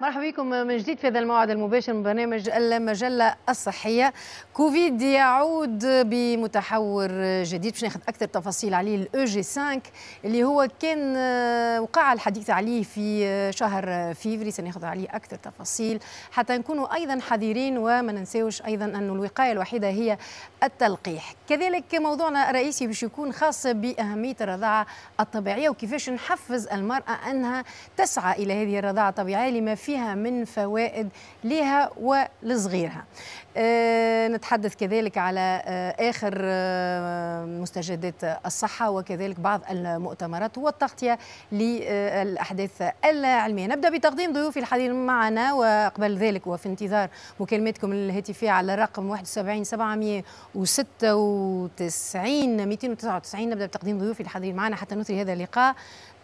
مرحبا بكم من جديد في هذا الموعد المباشر من برنامج المجله الصحيه كوفيد يعود بمتحور جديد باش ناخذ اكثر تفاصيل عليه الاو جي 5 اللي هو كان آه، وقع الحديث عليه في آه، شهر فيفري سناخذ عليه اكثر تفاصيل حتى نكونوا ايضا حذرين وما ننساوش ايضا ان الوقايه الوحيده هي التلقيح كذلك موضوعنا الرئيسي باش يكون خاص باهميه الرضاعه الطبيعيه وكيفاش نحفز المراه انها تسعى الى هذه الرضاعه الطبيعيه لما في فيها من فوائد لها ولصغيرها آه، نتحدث كذلك على آه، آخر آه، مستجدات الصحة وكذلك بعض المؤتمرات والتغطية للأحداث العلمية نبدأ بتقديم ضيوفي الحديث معنا وقبل ذلك وفي انتظار مكالمتكم الهاتفية على الرقم 71 796 299 نبدأ بتقديم ضيوفي الحديث معنا حتى نثري هذا اللقاء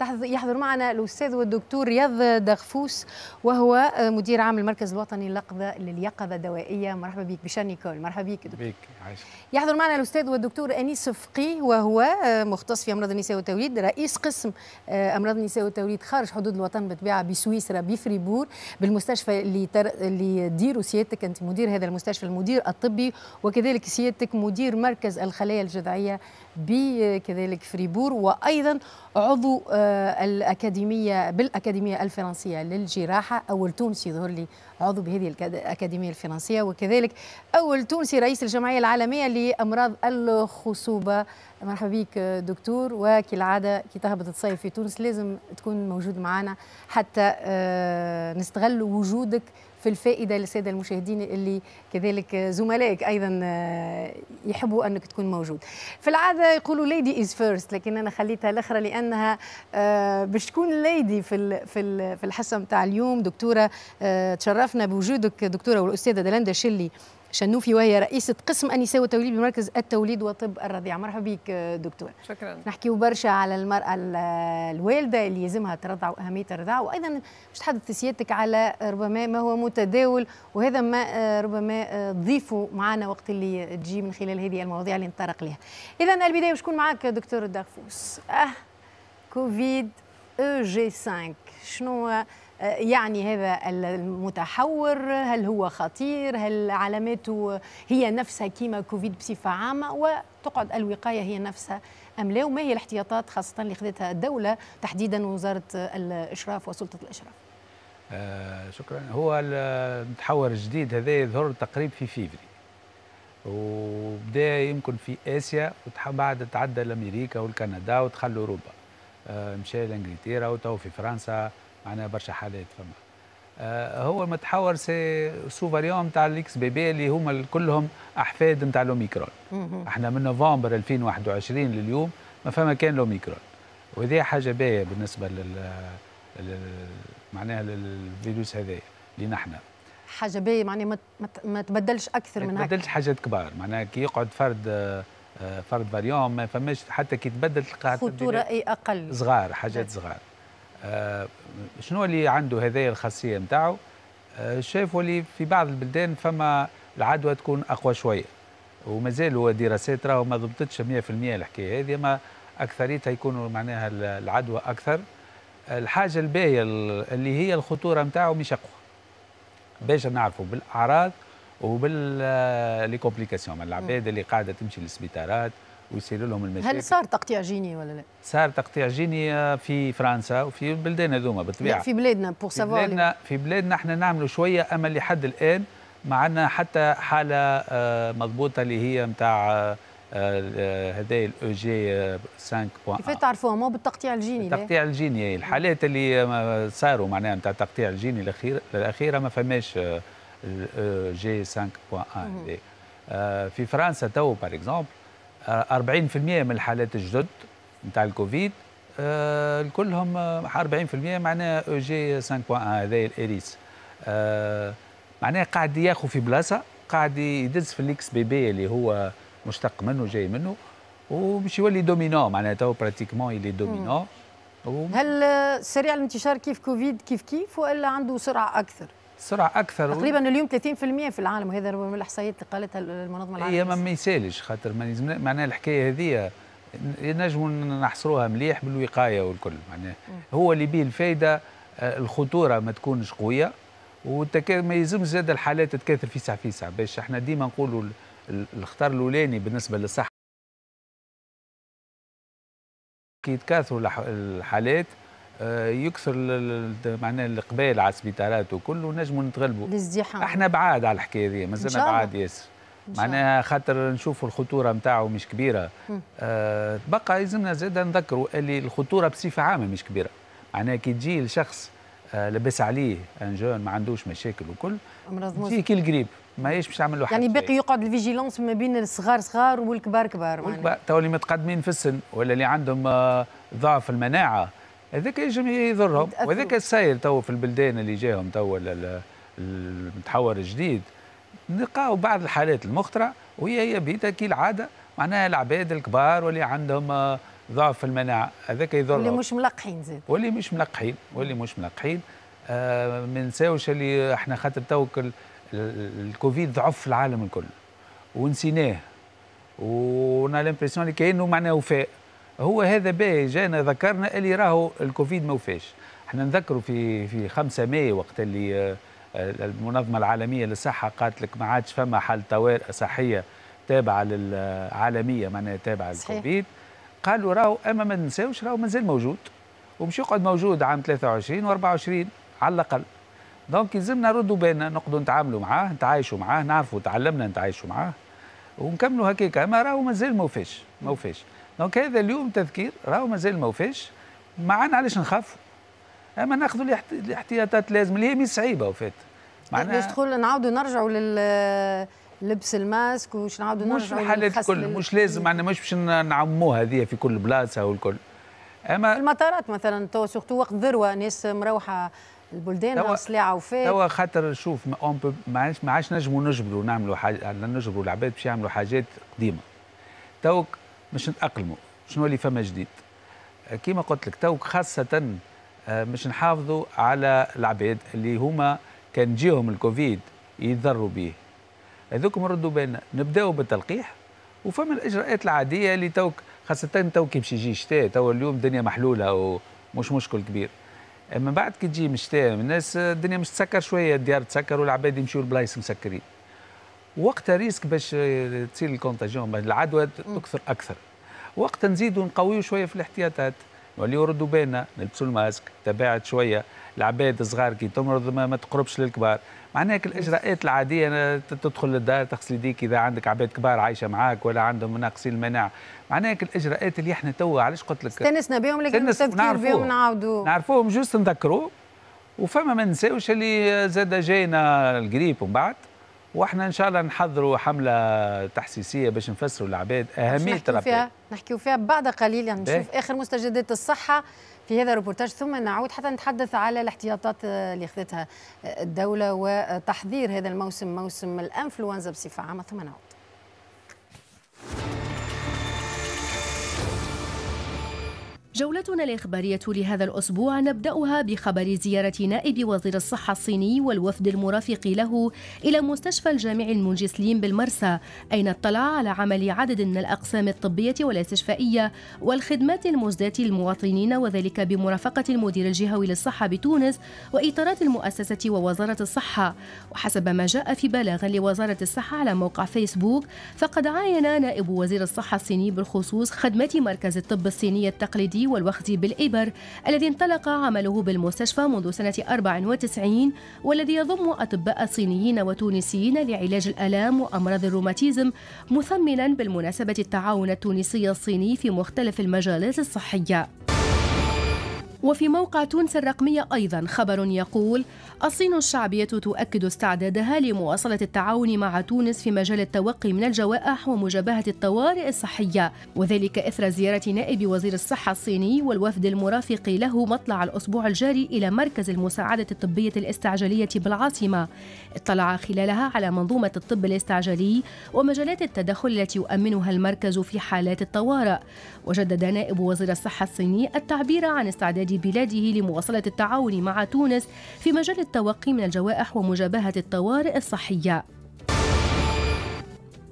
يحضر معنا الأستاذ والدكتور رياض دغفوس وهو مدير عام المركز الوطني لليقظة الدوائية مرحبا بك بشان نيكول مرحبا بك دكتور بيك يحضر معنا الأستاذ والدكتور أنيس فقي وهو مختص في أمراض النساء والتوليد رئيس قسم آه، أمراض النساء والتوليد خارج حدود الوطن بالطبيعة بسويسرا بفريبور بالمستشفى اللي, تر... اللي ديروا سيادتك أنت مدير هذا المستشفى المدير الطبي وكذلك سيادتك مدير مركز الخلايا الجذعية بكذلك فريبور وايضا عضو آه، الاكاديميه بالاكاديميه الفرنسيه للجراحه اول تونسي ظهر لي عضو بهذه الاكاديميه الفرنسيه وكذلك اول تونسي رئيس الجمعيه العالميه لامراض الخصوبه مرحبا بك دكتور وكالعادة كي تهبط تصيف في تونس لازم تكون موجود معنا حتى آه، نستغل وجودك في الفائدة للسادة المشاهدين اللي كذلك زملائك أيضا آه، يحبوا أنك تكون موجود في العادة يقولوا ليدي إز فيرست لكن أنا خليتها الأخرى لأنها آه، باش تكون ليدي في في الحصة متاع اليوم دكتورة تشرفنا بوجودك دكتورة والأستاذة دلندا شلي شنوفي وهي رئيسة قسم النساء والتوليد بمركز التوليد وطب الرضيع مرحبا بك دكتور شكرا نحكي برشا على المرأة الوالدة اللي يلزمها ترضع وأهمية الرضاعة وأيضا باش تحدث سيادتك على ربما ما هو متداول وهذا ما ربما تضيفه معنا وقت اللي تجي من خلال هذه المواضيع اللي نطرق لها إذا البداية شكون معك دكتور الدغفوس أه كوفيد او جي 5 شنو يعني هذا المتحور هل هو خطير هل علاماته هي نفسها كيما كوفيد بصفة عامة وتقعد الوقاية هي نفسها أم لا وما هي الاحتياطات خاصة اللي خذتها الدولة تحديدا وزارة الإشراف وسلطة الإشراف آه شكرا هو المتحور الجديد هذا يظهر تقريبا في فيفري وبدا يمكن في اسيا بعد تعدى لامريكا والكندا ودخل اوروبا آه مشى لانجلترا وتو في فرنسا معناها برشا حالات فما آه، هو متحور سي سوفاريون نتاع الاكس بي بي اللي هما كلهم احفاد نتاع الاوميكرون احنا من نوفمبر 2021 لليوم ما فما كان الاوميكرون وهذه حاجه باهيه بالنسبه لل, لل... معناها للفيروس هذا اللي نحن حاجه باهيه معناها ما مت... مت... تبدلش اكثر من هكا ما تبدلش حاجات كبار معناها كي يقعد فرد آه، فرد فاريون ما فماش حتى كي تبدل خطوره اي اقل صغار حاجات صغار آه شنو اللي عنده هذايا الخاصيه نتاعو آه، شافوا اللي في بعض البلدان فما العدوى تكون اقوى شويه ومازال هو دراسات راهو ما ضبطتش 100% الحكايه هذه ما اكثريتها يكونوا معناها العدوى اكثر الحاجه الباهيه اللي هي الخطوره نتاعو مش اقوى باش نعرفوا بالاعراض وبال آه، لي كومبليكاسيون العباد اللي قاعده تمشي للسبيطارات ويصير لهم المشاكل هل صار تقطيع جيني ولا لا؟ صار تقطيع جيني آه، في فرنسا وفي البلدان هذوما بالطبيعه في بلادنا بور سافوار في بلادنا في بلادنا احنا نعملوا شويه اما لحد الان ما عندنا حتى حاله آه، مضبوطه اللي هي نتاع هذايا الاو جي 5.1 كيف تعرفوها مو بالتقطيع الجيني التقطيع الجيني الحالات اللي آه، صاروا معناها نتاع التقطيع الجيني الاخير الاخيره ما فماش الاو جي 5.1 في فرنسا تو باغ اكزومبل 40% من الحالات الجدد نتاع الكوفيد آه، كلهم 40% آه، معناها او جي 5.1 آه، هذا الاريس معناها قاعد ياخذ في بلاصه قاعد يدز في الاكس بي بي اللي هو مشتق منه جاي منه ومش يولي دومينون معناها تو براتيكمون يلي دومينون هل سريع الانتشار كيف كوفيد كيف كيف ولا عنده سرعه اكثر؟ سرعه اكثر تقريبا و... اليوم 30% في العالم وهذا ربما من الاحصائيات اللي قالتها المنظمه العالميه هي ما يسالش خاطر معناها الحكايه هذه نجموا نحصروها مليح بالوقايه والكل معناها هو اللي به الفايده آه، الخطوره ما تكونش قويه والتكا... ما يلزمش زاد الحالات تتكاثر في ساعة باش احنا ديما نقولوا الخطر الاولاني بالنسبه للصحه كي يتكاثروا الحالات آه، يكثر معناها الاقبال على السبيطارات وكله نجموا نتغلبوا الازدحام احنا بعاد على الحكايه هذه مازلنا بعاد ياسر معناها خاطر نشوفوا الخطوره نتاعو مش كبيره أه تبقى يلزمنا زاد نذكروا اللي الخطوره بصفه عامه مش كبيره معناها كي تجي لشخص آه لبس عليه ان جون ما عندوش مشاكل وكل تجي كي القريب ماهيش باش تعمل له يعني باقي يقعد الفيجيلونس ما بين الصغار صغار والكبار كبار معناها تو اللي متقدمين في السن ولا اللي عندهم آه، ضعف المناعه هذاك ينجم يضرهم وهذاك السائل تو في البلدان اللي جاهم تو المتحور الجديد نلقاو بعض الحالات المخترع وهي هي بيتا كي العاده معناها العباد الكبار واللي عندهم آه، ضعف في المناعه هذاك يضرهم واللي مش ملقحين زاد واللي مش ملقحين واللي مش ملقحين آه ما نساوش اللي احنا خاطر تو الكوفيد ضعف في العالم الكل ونسيناه ونا لامبرسيون اللي كانه معناه وفاء هو هذا باهي جانا ذكرنا اللي راهو الكوفيد ما وفاش احنا نذكروا في في 5 ماي وقت اللي آه، المنظمه العالميه للصحه قالت لك ما عادش فما حال طوارئ صحيه تابعه للعالميه آه، معناها تابعه للكوفيد قالوا راهو اما ما ننساوش راهو مازال موجود ومش يقعد موجود عام 23 و24 على الاقل دونك يلزمنا نردوا بالنا نقعدوا نتعاملوا معاه نتعايشوا معاه نعرفوا تعلمنا نتعايشوا معاه ونكملوا هكاك اما راهو مازال ما وفاش ما وفاش دونك هذا اليوم تذكير راهو مازال ما وفاش معانا علاش نخافوا اما ناخذوا الاحتياطات لازم اللي هي مش صعيبه وفات معناها باش تقول نعاودوا نرجعوا لل لبس الماسك وش نعاودوا نرجعوا مش في الحالات الكل مش لازم معناها مش باش نعموها هذه في كل بلاصه والكل اما في المطارات مثلا تو سورتو وقت ذروه ناس مروحه البلدان هاو سلاعه وفاة توا خاطر شوف ما عادش نجموا نجبروا نعملوا حاجه نجبروا العباد باش يعملوا حاجات قديمه توك مش نتاقلموا شنو اللي فما جديد كيما قلت لك توك خاصه آه، مش نحافظوا على العباد اللي هما كان جيهم الكوفيد يضروا به هذوكم نردوا بالنا نبداو بالتلقيح وفما الاجراءات العاديه اللي توك خاصه توك كي يجي الشتاء تو اليوم الدنيا محلوله ومش مشكل كبير اما بعد كي تجي من الشتاء الناس الدنيا مش تسكر شويه الديار تسكر والعباد يمشيو لبلايص مسكرين وقتها ريسك باش تصير الكونتاجيون العدوى تكثر اكثر وقتها نزيدوا نقويوا شويه في الاحتياطات نوليو ردوا بالنا نلبسوا الماسك تباعد شويه العباد الصغار كي تمرض ما, ما تقربش للكبار معناها الاجراءات العاديه تدخل للدار تغسل يديك اذا عندك عباد كبار عايشه معاك ولا عندهم ناقصين المناعه معناها الاجراءات اللي احنا توا علاش قلت لك استنسنا بهم لكن التذكير بهم نعاودوا نعرفوهم جوست نذكروه وفما ما نساوش اللي زاد جاينا القريب ومن بعد واحنا ان شاء الله نحضروا حمله تحسيسيه باش نفسروا للعباد اهميه الرابيد نحكيوا فيها بعد قليل يعني نشوف اخر مستجدات الصحه في هذا الروبورتاج ثم نعود حتى نتحدث على الاحتياطات اللي اخذتها الدوله وتحضير هذا الموسم موسم الانفلونزا بصفه عامه ثم نعود جولتنا الإخبارية لهذا الأسبوع نبدأها بخبر زيارة نائب وزير الصحة الصيني والوفد المرافق له إلى مستشفى الجامع المنجسليم بالمرسى أين اطلع على عمل عدد من الأقسام الطبية والاستشفائية والخدمات المزداة للمواطنين وذلك بمرافقة المدير الجهوي للصحة بتونس وإطارات المؤسسة ووزارة الصحة وحسب ما جاء في بلاغ لوزارة الصحة على موقع فيسبوك فقد عاين نائب وزير الصحة الصيني بالخصوص خدمة مركز الطب الصيني التقليدي والوخز بالإبر الذي انطلق عمله بالمستشفى منذ سنة 94 والذي يضم أطباء صينيين وتونسيين لعلاج الآلام وأمراض الروماتيزم مثمنا بالمناسبة التعاون التونسي الصيني في مختلف المجالات الصحية وفي موقع تونس الرقمية أيضا خبر يقول الصين الشعبية تؤكد استعدادها لمواصلة التعاون مع تونس في مجال التوقي من الجوائح ومجابهة الطوارئ الصحية وذلك إثر زيارة نائب وزير الصحة الصيني والوفد المرافق له مطلع الأسبوع الجاري إلى مركز المساعدة الطبية الاستعجالية بالعاصمة اطلع خلالها على منظومة الطب الاستعجالي ومجالات التدخل التي يؤمنها المركز في حالات الطوارئ وجدد نائب وزير الصحة الصيني التعبير عن استعداد بلاده لمواصلة التعاون مع تونس في مجال التوقي من الجوائح ومجابهة الطوارئ الصحية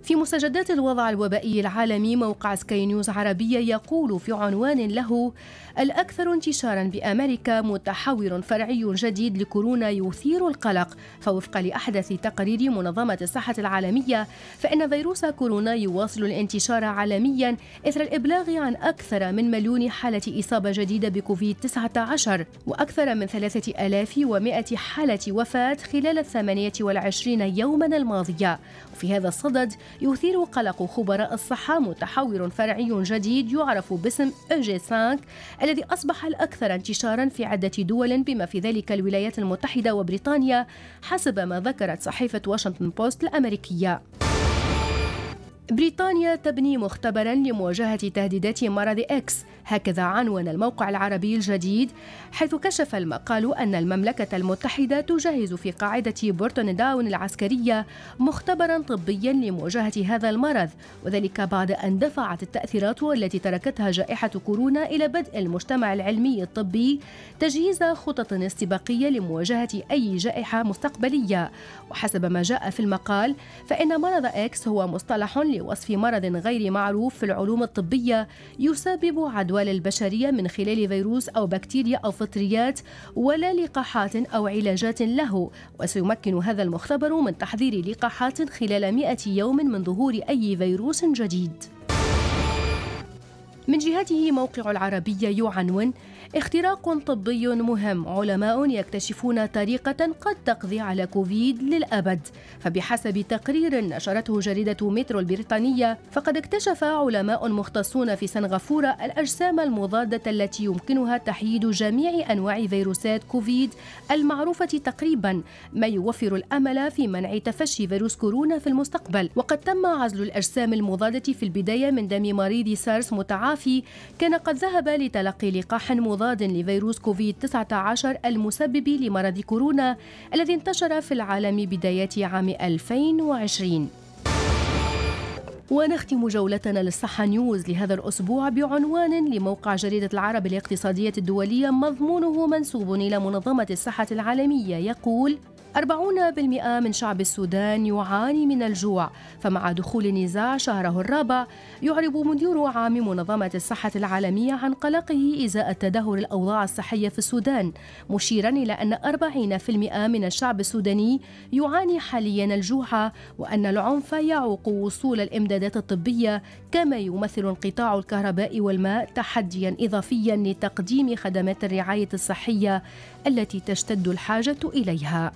في مستجدات الوضع الوبائي العالمي موقع سكاي نيوز عربية يقول في عنوان له الأكثر انتشارا بأمريكا متحور فرعي جديد لكورونا يثير القلق فوفقا لأحدث تقرير منظمة الصحة العالمية فإن فيروس كورونا يواصل الانتشار عالميا إثر الإبلاغ عن أكثر من مليون حالة إصابة جديدة بكوفيد-19 وأكثر من 3100 حالة وفاة خلال الثمانية والعشرين يوما الماضية وفي هذا الصدد يثير قلق خبراء الصحة متحور فرعي جديد يعرف باسم جي 5 الذي أصبح الأكثر انتشارا في عدة دول بما في ذلك الولايات المتحدة وبريطانيا حسب ما ذكرت صحيفة واشنطن بوست الأمريكية بريطانيا تبني مختبرا لمواجهة تهديدات مرض إكس هكذا عنون الموقع العربي الجديد حيث كشف المقال أن المملكة المتحدة تجهز في قاعدة بورتون داون العسكرية مختبرا طبيا لمواجهة هذا المرض وذلك بعد أن دفعت التأثيرات التي تركتها جائحة كورونا إلى بدء المجتمع العلمي الطبي تجهيز خطط استباقية لمواجهة أي جائحة مستقبلية وحسب ما جاء في المقال فإن مرض إكس هو مصطلح لوصف مرض غير معروف في العلوم الطبية يسبب عدوى الجدول البشرية من خلال فيروس أو بكتيريا أو فطريات ولا لقاحات أو علاجات له وسيمكن هذا المختبر من تحضير لقاحات خلال مئة يوم من ظهور أي فيروس جديد من جهته موقع العربية يعنون اختراق طبي مهم علماء يكتشفون طريقة قد تقضي على كوفيد للأبد فبحسب تقرير نشرته جريدة مترو البريطانية فقد اكتشف علماء مختصون في سنغافورة الأجسام المضادة التي يمكنها تحييد جميع أنواع فيروسات كوفيد المعروفة تقريبا ما يوفر الأمل في منع تفشي فيروس كورونا في المستقبل وقد تم عزل الأجسام المضادة في البداية من دم مريض سارس متعافي كان قد ذهب لتلقي لقاح مضاد مضاد لفيروس كوفيد 19 المسبب لمرض كورونا الذي انتشر في العالم بداية عام 2020 ونختم جولتنا للصحة نيوز لهذا الأسبوع بعنوان لموقع جريدة العرب الاقتصادية الدولية مضمونه منسوب إلى منظمة الصحة العالمية يقول 40% من شعب السودان يعاني من الجوع فمع دخول النزاع شهره الرابع يعرب مدير عام منظمة الصحة العالمية عن قلقه إزاء تدهور الأوضاع الصحية في السودان مشيرا إلى أن 40% من الشعب السوداني يعاني حاليا الجوع وأن العنف يعوق وصول الإمدادات الطبية كما يمثل انقطاع الكهرباء والماء تحديا إضافيا لتقديم خدمات الرعاية الصحية التي تشتد الحاجة إليها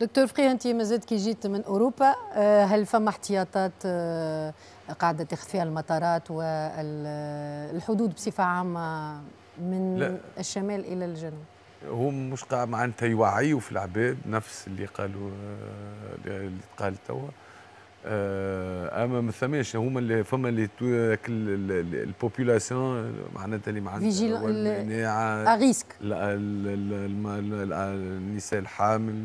دكتور فقيه انت مازلت كي جيت من اوروبا آه، هل فما احتياطات آه، قاعده تاخذ فيها المطارات والحدود بصفه عامه من لا. الشمال الى الجنوب هم مش معناتها يوعيوا في العباد نفس اللي قالوا آه، اللي قال توا اما ما ثماش هما اللي فما اللي البوبولاسيون معناتها اللي معناتها المناعه ريسك آه، آه، النساء الحامل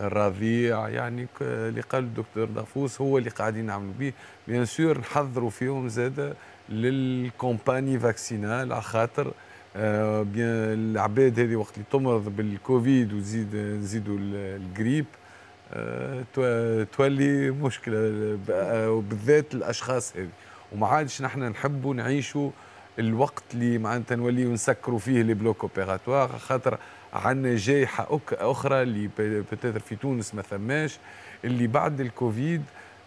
الرضيع يعني اللي قال الدكتور دافوس هو اللي قاعدين نعملوا به بيان سور نحضروا فيهم زاده للكومباني فاكسينال على خاطر بيان آه، العباد هذه وقت اللي تمرض بالكوفيد وتزيد نزيدوا الجريب آه، تولي مشكله آه، وبالذات الاشخاص هذه وما عادش نحن نحبوا نعيشوا الوقت اللي معناتها نوليو نسكروا فيه لي بلوك اوبيراتوار خاطر عندنا جائحه اخرى اللي بتاتر في تونس ما ثماش اللي بعد الكوفيد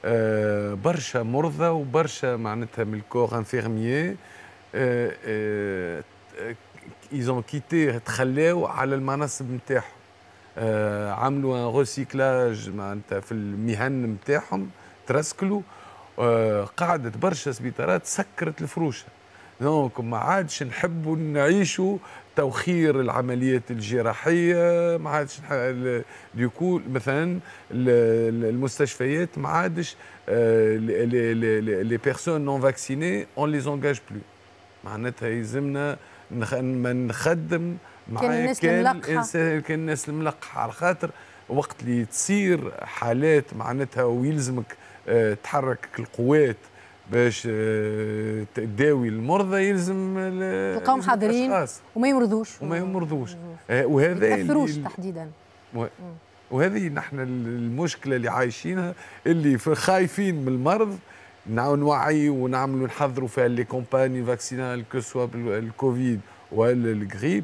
آه، برشا مرضى وبرشا معناتها من الكور انفيرميي ايزون كيتي تخلاو على المناصب نتاعهم آه، عملوا ريسيكلاج معناتها في المهن نتاعهم ترسكلوا آه، قعدت برشا سبيطارات سكرت الفروشه دونك ما عادش نحبوا نعيشوا توخير العمليات الجراحيه ما عادش ديكو مثلا المستشفيات ما عادش لي بيرسون نون فاكسيني اون لي زونجاج بلو معناتها يلزمنا نخدم كان الناس الملقحه كان الناس الملقحه على خاطر وقت اللي تصير حالات معناتها ويلزمك آه، تحرك القوات باش آه، تداوي المرضى يلزم تلقاهم حاضرين وما يمرضوش وما يمرضوش آه، وهذا ما يتاثروش تحديدا وهذه نحن المشكله اللي عايشينها اللي خايفين من المرض نوعي ونعملوا نحضروا فيها لي كومباني فاكسينال كو سوا بالكوفيد ولا الغريب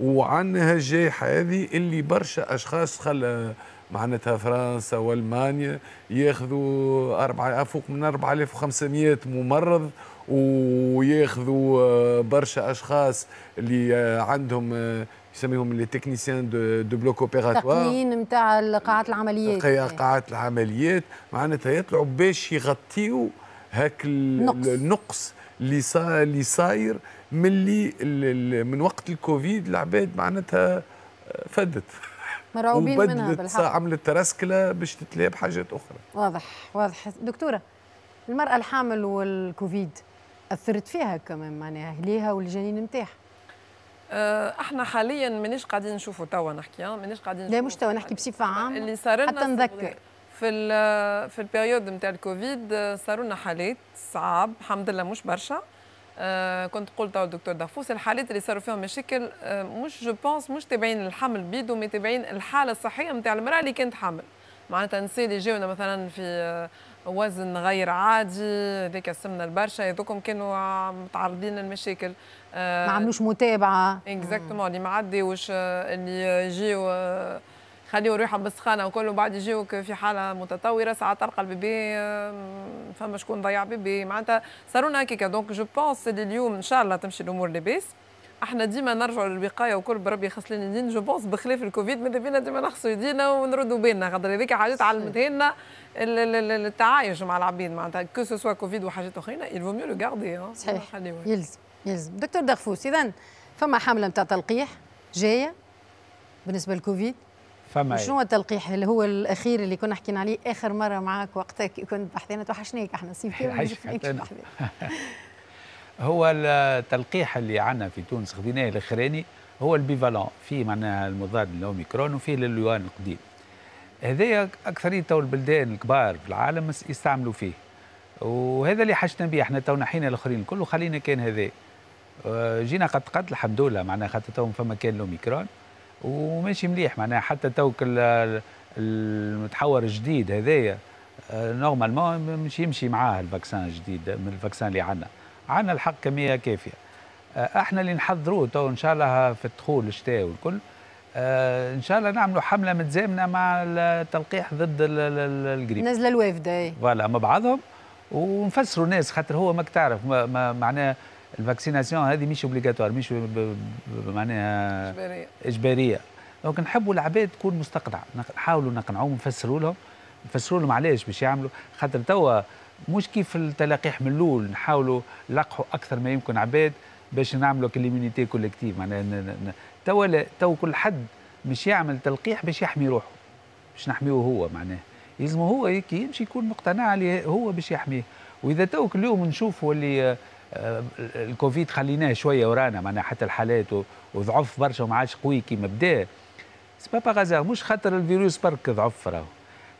وعن هالجائحة هذه اللي برشا أشخاص خلى معناتها فرنسا والمانيا ياخذوا أربعة فوق من 4500 ممرض وياخذوا آه، برشا اشخاص اللي آه، عندهم آه، يسميهم لي تكنيسيان دو, دو بلوك اوبيراتوار تقنيين نتاع قاعات العمليات قاعات العمليات معناتها يطلعوا باش يغطيوا هاك النقص, النقص اللي اللي صاير من اللي من وقت الكوفيد العباد معناتها آه، فدت مرعوبين منها بالحق عملت ترسكله باش تتلاقى بحاجات اخرى واضح واضح دكتوره المراه الحامل والكوفيد اثرت فيها كمان معناها ليها والجنين نتاعها آه، احنا حاليا مانيش قاعدين نشوفوا توا نحكي آه، مانيش قاعدين لا مش توا نحكي بصفه عامه اللي صار لنا حتى نذكر في ال في البيريود نتاع الكوفيد آه، صاروا لنا حالات صعاب الحمد لله مش برشا آه كنت قلت على الدكتور دافوس الحالات اللي صاروا فيهم مشاكل آه مش جو بونس مش تابعين الحمل بيدو مي تابعين الحاله الصحيه نتاع المراه اللي كانت حامل معناتها نسي اللي جاونا مثلا في آه، وزن غير عادي هذاك السمنه البرشا هذوكم كانوا متعرضين للمشاكل آه، ما عملوش متابعه اكزاكتومون اللي ما عداوش اللي يجيو خليه يروح بالسخانه وكله بعد يجيوك في حاله متطوره ساعه تلقى البيبي فما شكون ضيع بيبي معناتها صارونا هكاك دونك جو بونس اللي اليوم ان شاء الله تمشي الامور لاباس احنا ديما نرجعوا للوقايه وكل بربي يخسلين يدين جو بونس بخلاف الكوفيد ماذا بينا ديما نغسلوا يدينا ونردوا بالنا خاطر هذيك حاجات علمت لنا التعايش مع العبيد معناتها كو سوا كوفيد وحاجات اخرين يلفو ميو لو غاردي صحيح يلزم يلزم دكتور دغفوس اذا فما حمله نتاع تلقيح جايه بالنسبه للكوفيد فما شنو التلقيح اللي هو الاخير اللي كنا حكينا عليه اخر مره معك وقتها كنت بحثنا توحشناك احنا في هو التلقيح اللي عندنا في تونس خذيناه الاخراني هو البيفالون فيه معناها المضاد للاوميكرون وفيه للوان القديم هذايا اكثريه تو البلدان الكبار في العالم يستعملوا فيه وهذا اللي حشنا به احنا تو نحينا الاخرين الكل وخلينا كان هذا آه، جينا قد قد الحمد لله معناها خاطر فما كان الاوميكرون وماشي مليح معناها حتى توك المتحور الجديد هذايا نورمالمون آه، مش يمشي معاه الفاكسان الجديد من الفاكسان اللي عندنا عندنا الحق كميه كافيه آه، احنا اللي نحضروه تو ان شاء الله في الدخول الشتاء والكل آه، ان شاء الله نعملوا حمله متزامنه مع التلقيح ضد الجريب نزل الوافده فوالا مع بعضهم ونفسروا الناس خاطر هو ماك تعرف معناه الفاكسيناسيون هذه مش اوبليغاتوار مش معناها اجباريه اجباريه دونك نحبوا العباد تكون مستقنعه نحاولوا نقنعوهم نفسروا لهم نفسروا لهم علاش باش يعملوا خاطر توا مش كيف التلقيح من الاول نحاولوا نلقحوا اكثر ما يمكن عباد باش نعملوا كليمينيتي كوليكتيف معناها توا توا كل حد مش يعمل تلقيح باش يحمي روحه باش نحميه هو معناه يلزمه هو هيك يمشي يكون مقتنع اللي هو باش يحميه واذا توك اليوم نشوفوا اللي آه، الكوفيد خليناه شويه ورانا معناها حتى الحالات وضعف برشا وما عادش قوي كيما بدا سبابا با مش خاطر الفيروس برك ضعف راهو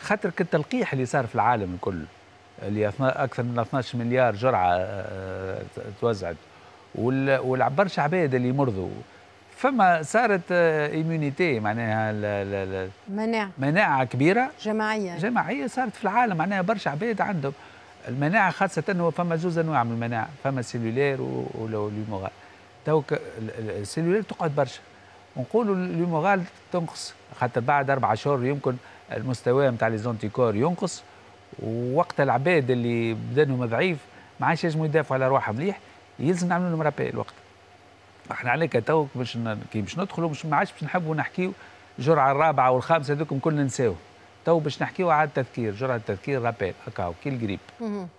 خاطر التلقيح اللي صار في العالم الكل اللي اكثر من 12 مليار جرعه آه، آه، توزعت والبرشا عباد اللي مرضوا فما صارت ايمونيتي معناها مناعه مناعه كبيره جماعيه جماعيه صارت في العالم معناها برشا عباد عندهم المناعه خاصه هو فما زوز انواع من المناعه فما سيلولير ليموغال توك السيلولير تقعد برشا ونقولوا ليموغال تنقص خاطر بعد اربع شهور يمكن المستوى نتاع لي ينقص ووقت العباد اللي بدنهم ضعيف ما عادش ينجموا يدافعوا على روحهم مليح يلزم نعملوا لهم رابي الوقت احنا عليك توك باش كي باش ندخلوا ما عادش باش نحبوا نحكيوا الجرعه الرابعه والخامسه هذوك كل نساو. تو باش نحكيو على التذكير جرعه التذكير رابيل هكاو كل قريب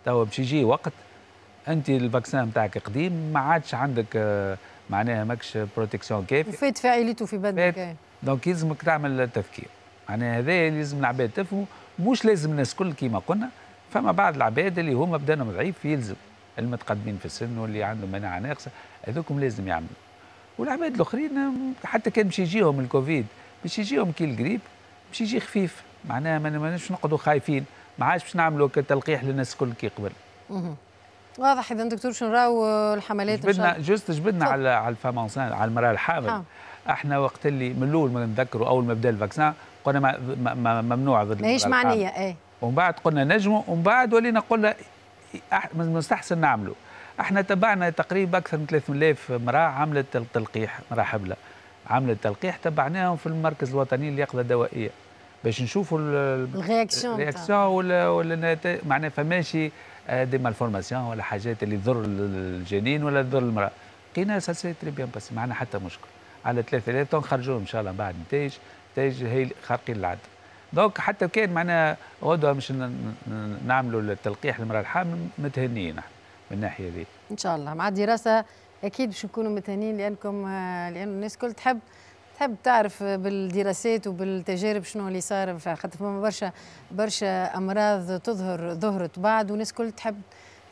تو باش يجي وقت انت الفاكسان نتاعك قديم ما عادش عندك آه، معناها ماكش بروتيكسيون كيف وفات فاعليته في بدنك دونك إيه. يلزمك تعمل التذكير معناها هذا لازم العباد تفهموا مش لازم الناس الكل كيما قلنا فما بعض العباد اللي هما بدنهم ضعيف يلزم المتقدمين في السن واللي عندهم مناعه ناقصه هذوكم لازم يعملوا والعباد الاخرين آه، حتى كان باش يجيهم الكوفيد باش يجيهم كي الجريب باش يجي خفيف معناها ماناش نقعدوا خايفين ما عادش باش نعملوا كتلقيح للناس الكل كي قبل واضح اذا دكتور شنو راهو الحملات جبدنا جست جبدنا على على الفامونسان على المراه الحامل حام. نعم. احنا وقت اللي من الاول ما نتذكروا اول ما بدا الفاكسان قلنا ما ما ممنوع ضد ماهيش معنيه ايه ومن بعد قلنا نجموا ومن بعد ولينا قلنا مستحسن نعملوا احنا تبعنا تقريبا اكثر من 3000 امراه عملت التلقيح مراه حبلة عملت تلقيح تبعناهم في المركز الوطني لليقظه الدوائيه باش نشوفوا الرياكسيون الرياكسيون ولا ولا معناها فماشي آه، دي مالفورماسيون ولا حاجات اللي تضر الجنين ولا تضر المراه لقينا سا سي تري بيان باسي معنا حتى مشكل على ثلاثه نخرجوهم ان شاء الله بعد نتائج نتائج هي خارقين العاده دونك حتى كان معناها غدوه مش نعملوا التلقيح للمراه الحامل متهنيين احنا من الناحيه ذيك ان شاء الله مع الدراسه اكيد باش نكونوا متهنيين لانكم آه، لان الناس الكل تحب تحب تعرف بالدراسات وبالتجارب شنو اللي صار خاطر فما برشا برشا امراض تظهر ظهرت بعد وناس كل تحب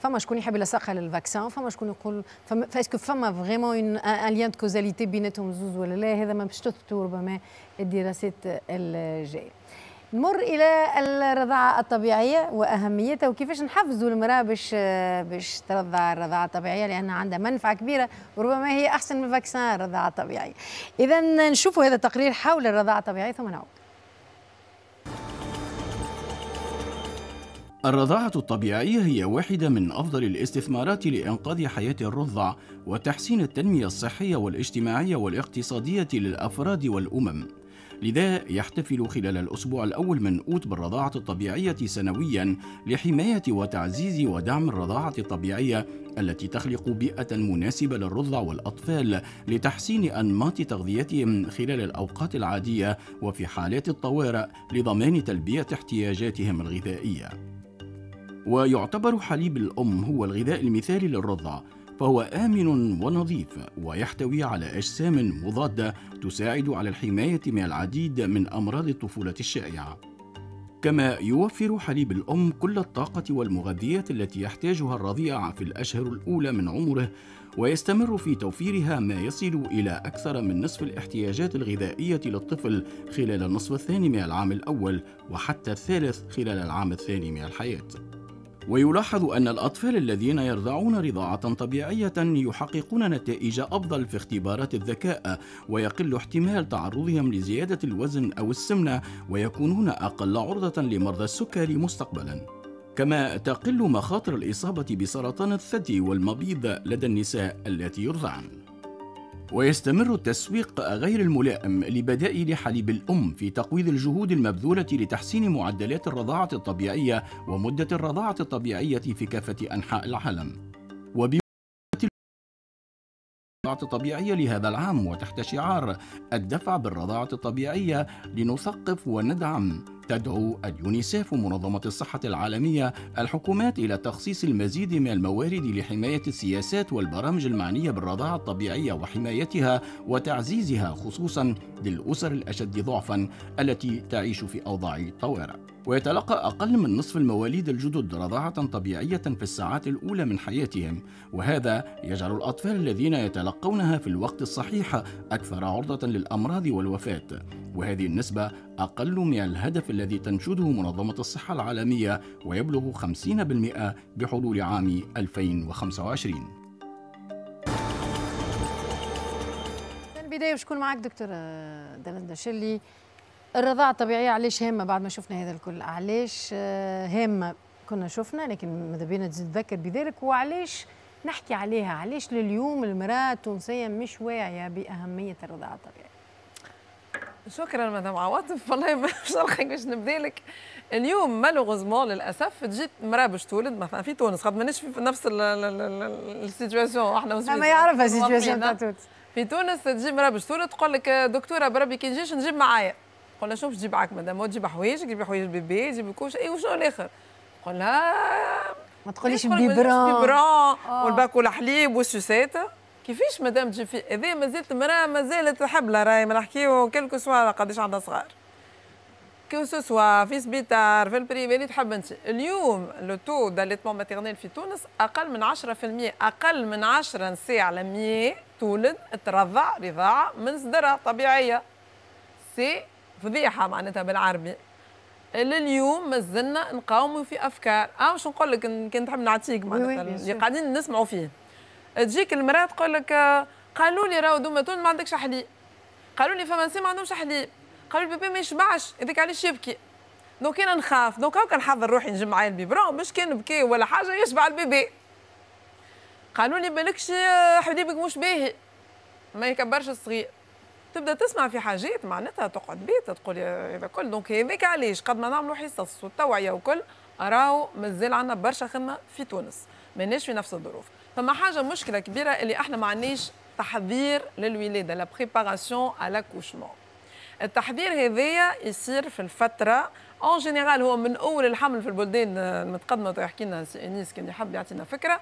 فما شكون يحب يلصقها للفاكسان فما شكون يقول فاسكو فما فريمون ان ليان دو كوزاليتي بيناتهم زوز ولا لا هذا ما باش تثبتوا ربما الدراسات الجايه نمر الى الرضاعه الطبيعيه واهميتها وكيفاش نحفزوا المراه باش باش ترضع الرضاعه الطبيعيه لان عندها منفعه كبيره وربما هي احسن من فاكسان الرضاعه الطبيعيه اذا نشوفوا هذا التقرير حول الرضاعه الطبيعيه ثم نعود الرضاعة الطبيعية هي واحدة من أفضل الاستثمارات لإنقاذ حياة الرضع وتحسين التنمية الصحية والاجتماعية والاقتصادية للأفراد والأمم لذا يحتفل خلال الأسبوع الأول من أوت بالرضاعة الطبيعية سنويا لحماية وتعزيز ودعم الرضاعة الطبيعية التي تخلق بيئة مناسبة للرضع والأطفال لتحسين أنماط تغذيتهم خلال الأوقات العادية وفي حالات الطوارئ لضمان تلبية احتياجاتهم الغذائية. ويعتبر حليب الأم هو الغذاء المثالي للرضع فهو آمن ونظيف ويحتوي على أجسام مضادة تساعد على الحماية من العديد من أمراض الطفولة الشائعة. كما يوفر حليب الأم كل الطاقة والمغذيات التي يحتاجها الرضيع في الأشهر الأولى من عمره ويستمر في توفيرها ما يصل إلى أكثر من نصف الاحتياجات الغذائية للطفل خلال النصف الثاني من العام الأول وحتى الثالث خلال العام الثاني من الحياة. ويلاحظ أن الأطفال الذين يرضعون رضاعة طبيعية يحققون نتائج أفضل في اختبارات الذكاء ويقل احتمال تعرضهم لزيادة الوزن أو السمنة ويكونون أقل عرضة لمرضى السكري مستقبلاً. كما تقل مخاطر الإصابة بسرطان الثدي والمبيض لدى النساء التي يرضعن ويستمر التسويق غير الملائم لبدائل حليب الأم في تقويض الجهود المبذولة لتحسين معدلات الرضاعة الطبيعية ومدة الرضاعة الطبيعية في كافة أنحاء العالم. الرضاعة الطبيعية لهذا العام وتحت شعار الدفع بالرضاعة الطبيعية لنثقف وندعم تدعو اليونيسيف ومنظمة الصحة العالمية الحكومات إلى تخصيص المزيد من الموارد لحماية السياسات والبرامج المعنية بالرضاعة الطبيعية وحمايتها وتعزيزها خصوصا للأسر الأشد ضعفا التي تعيش في أوضاع طوارئ ويتلقى أقل من نصف المواليد الجدد رضاعة طبيعية في الساعات الأولى من حياتهم، وهذا يجعل الأطفال الذين يتلقونها في الوقت الصحيح أكثر عرضة للأمراض والوفاة، وهذه النسبة أقل من الهدف الذي تنشده منظمة الصحة العالمية ويبلغ 50% بحلول عام 2025 البدايه بشكون معك دكتور دلندا شلي الرضاعه الطبيعيه علاش هامه بعد ما شفنا هذا الكل علاش هامه كنا شفنا لكن ماذا بينا تتذكر بذلك وعلاش نحكي عليها علاش لليوم المراه التونسيه مش واعيه باهميه الرضاعه الطبيعيه شكرا مدام عواطف والله ما شرحك باش نبدا لك اليوم مالوغوزمون للاسف تجي مراه باش تولد مثلا في تونس خاطر مانيش في نفس السيتواسيون احنا ما يعرفها السيتواسيون تاع تونس في تونس تجي مراه باش تولد تقول لك دكتوره بربي كي نجيش نجيب معايا تقول لها شوف تجيب معاك مدام تجيب حوايجك تجيب حوايج بيبي تجيب كل شيء إيه، وشنو الاخر تقول لها ما تقوليش بيبران بيبران آه. والباكو الحليب والسوسيته كيفاش مدام جيفي هذه مازالت مراه مازالت حبله راهي ما نحكيو كلكو سوا قداش عندها صغار كو سوا في سبيتار في البريفي اللي تحب انت اليوم لو تو داليتمون ماتيرنيل في تونس اقل من 10% اقل من 10 نساء على 100 تولد ترضع رضاعه من صدرها طبيعيه سي فضيحه معناتها بالعربي لليوم مازلنا نقاوموا في افكار او أه، واش نقول لك كان تحب نعطيك معناتها اللي قاعدين نسمعوا فيه تجيك المراه تقول لك قالوا لي راهو دوما تون ما عندكش حليب قالوا لي فما نسيم ما عندهمش حليب قالوا البيبي بيبي ما يشبعش هذاك علاش يبكي دونك انا نخاف دونك هاكا نحضر روحي نجمع البيبرون باش كان بكي ولا حاجه يشبع البيبي قالوا لي بالكش آه، حليبك مش باهي ما يكبرش الصغير تبدا تسمع في حاجات معناتها تقعد بيت تقول هذا كل دونك هذاك علاش قد ما نعملوا حصص والتوعيه وكل راهو مازال عندنا برشا خدمه في تونس ماناش في نفس الظروف فما حاجه مشكله كبيره اللي احنا ما عندناش تحضير للولاده لا بريباراسيون على التحضير هذايا يصير في الفتره اون جينيرال هو من اول الحمل في البلدان المتقدمه آه، تحكي لنا سي انيس كان يحب يعطينا فكره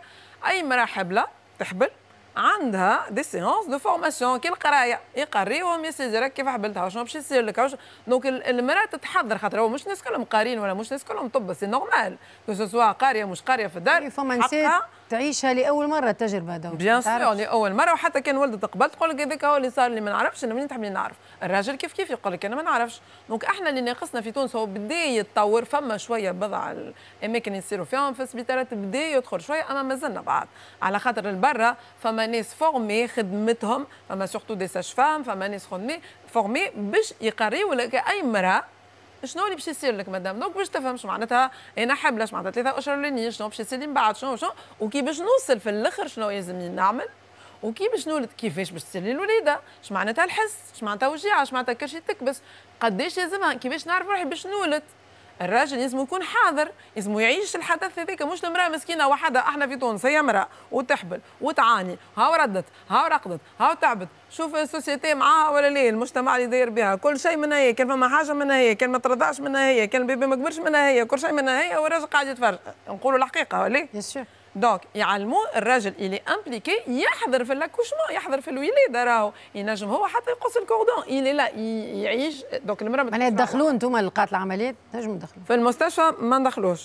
اي مراه حبله تحبل عندها دي سيونس دو فورماسيون كي القرايه يقريوهم يا سيدي راك كيف حبلتها شنو باش يصير لك دونك المراه تتحضر خاطر هو مش ناس كلهم قارين ولا مش ناس كلهم طب سي نورمال كو سوسوا قاريه مش قاريه في الدار فما تعيشها لاول مره تجربه دولة بيان سور لاول مره وحتى كان ولدت قبل تقول لك هذاك هو اللي صار اللي ما نعرفش انا منين تحب نعرف الراجل كيف كيف يقول لك انا ما نعرفش دونك احنا اللي ناقصنا في تونس هو بدا يتطور فما شويه بضع الاماكن يصيروا فيهم في السبيطارات بدا يدخل شويه اما مازلنا بعض على خاطر البرا فما ناس فورمي خدمتهم فما سورتو دي ساج فام فما ناس فورمي فورمي باش يقريوا لك اي مراه شنو اللي باش يصير لك مدام دونك باش تفهم شو معناتها انا حمله شو معناتها ثلاثه اشهر ليني شنو باش يصير لي من بعد شنو شنو وكي باش نوصل في الاخر شنو يلزمني نعمل وكي باش نولد كيفاش باش تصير لي الوليده شو معناتها الحس شو معناتها وجيعه شو معناتها كرشي تكبس قداش لازمها كيفاش نعرف روحي باش نولد الراجل لازم يكون حاضر لازم يعيش الحدث هذاك مش المراه مسكينه وحدها احنا في تونس هي امراه وتحبل وتعاني هاو ردت هاو رقدت هاو تعبت شوف السوسيتي معاها ولا لا المجتمع اللي داير بها كل شيء منها هي كان فما حاجه منها هي كان ما ترضاش منها هي كان بيبي ما كبرش منها هي كل شيء منها هي والراجل قاعد يتفرج نقولوا الحقيقه ولا دونك يعلموا الراجل اللي امبليكي يحضر في لاكوشمون يحضر في الولاده راهو ينجم هو حتى يقص الكوردون اللي لا يعيش دونك المراه معناها تدخلوا انتم لقات العمليات تنجموا تدخلوا في المستشفى ما ندخلوش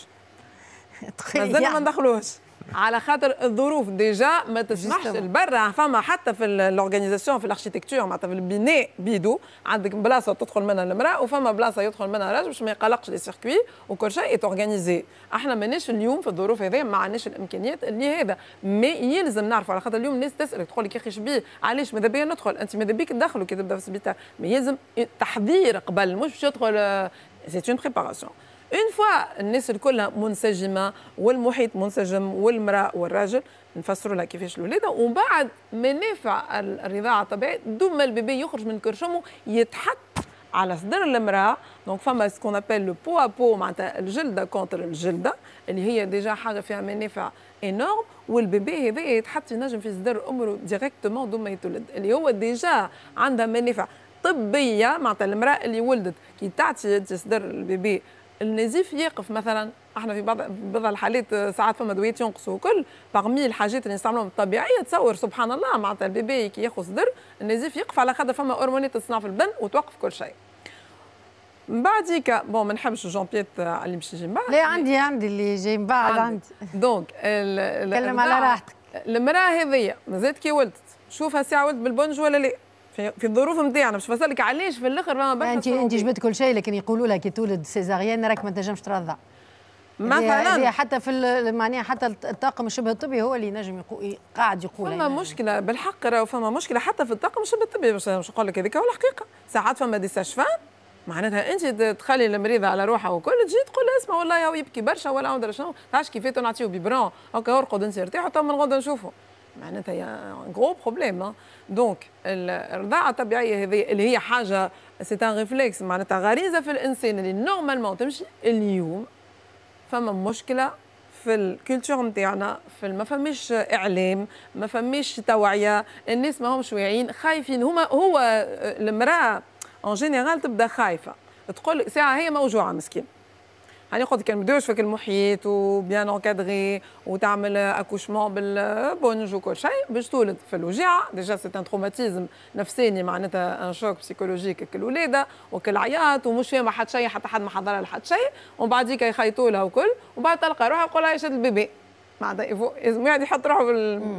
مازال ما ندخلوش على خاطر الظروف ديجا ما تسمحش لبرا فما حتى في الاورغانيزاسيون في الاركيتكتور معناتها في البناء بيدو عندك بلاصه تدخل منها المراه وفما بلاصه يدخل منها الرجل باش ما يقلقش لي سيركوي وكل شيء اورغانيزي احنا ماناش اليوم في الظروف هذه ما عندناش الامكانيات اللي هذا ما يلزم نعرفوا على خاطر اليوم الناس تسالك تقول لك يا اخي شبيه علاش ماذا بيا ندخل انت ماذا بيك تدخل كي تبدا في السبيطار ما يلزم تحضير قبل مش باش يدخل سي اون بريباراسيون اون فوا الناس الكلها منسجمه والمحيط منسجم والمراه والراجل نفسروا لها كيفاش الولاده ومن بعد منافع الرضاعه الطبيعيه دوما ما البيبي يخرج من كرشمه يتحط على صدر المراه دونك فما سكون ابل لو بو ا بو معناتها الجلده كونتر الجلده اللي هي ديجا حاجه فيها منافع انورم والبيبي هذا يتحط ينجم في صدر امه ديريكتومون دون ما يتولد اللي هو ديجا عندها منافع طبيه معناتها المراه اللي ولدت كي تعطي صدر البيبي النزيف يقف مثلا احنا في بعض بعض الحالات آه، ساعات فما دويات ينقصوا كل باغمي الحاجات اللي نستعملهم الطبيعيه تصور سبحان الله معناتها البيبي كي ياخذ صدر النزيف يقف على خاطر فما هرمونات تصنع في البن وتوقف كل شيء من بعديك بون ما نحبش جون بيت آه، اللي مش يجي من بعد لا عندي عندي اللي جاي من بعد عندي دونك تكلم على راحتك المراه هذيا مازالت كي ولدت شوفها ساعه ولدت بالبنج ولا لا في في الظروف نتاعنا باش لك علاش في الاخر فما برشا انت انت جبت كل شيء لكن يقولوا لها كي تولد سيزاريان راك ما تنجمش ترضع مثلا حتى في معناها حتى الطاقم الشبه الطبي هو اللي نجم يقو... قاعد يقول فما يعني. مشكله بالحق راهو فما مشكله حتى في الطاقم الشبه الطبي باش نقول لك هذيك هو الحقيقه ساعات فما دي ساشفان معناتها انت تخلي المريضه على روحها وكل تجي تقول اسمع والله هو يبكي برشا ولا ادري شنو تعرفش كيفاته نعطيه بيبرون هكا ارقد انت ارتاح وتم الغدا نشوفه معناتها يا غرو بروبليم دونك الرضاعه الطبيعيه هذه اللي هي حاجه سي ان ريفلكس معناتها غريزه في الانسان اللي نورمالمون تمشي اليوم فما مشكله في الكولتور نتاعنا في ما فماش اعلام ما فماش توعيه الناس ماهمش واعيين خايفين هما هو آه، المراه اون جينيرال تبدا خايفه تقول ساعه هي موجوعه مسكين هاني قلت كان بدوش يشفك المحيط وبيان اونكادغي وتعمل اكوشمون بالبونج وكل شيء باش تولد في الوجيعه ديجا سي ان تروماتيزم نفساني معناتها ان شوك بسيكولوجيك كل الولاده وكل عياط ومش فاهمه حد شيء حتى حد ما حضرها لحد شيء ومن بعديك يخيطوا لها وكل ومن بعد تلقى روحها يقول لها شاد البيبي معناتها لازم يعني يحط روحه في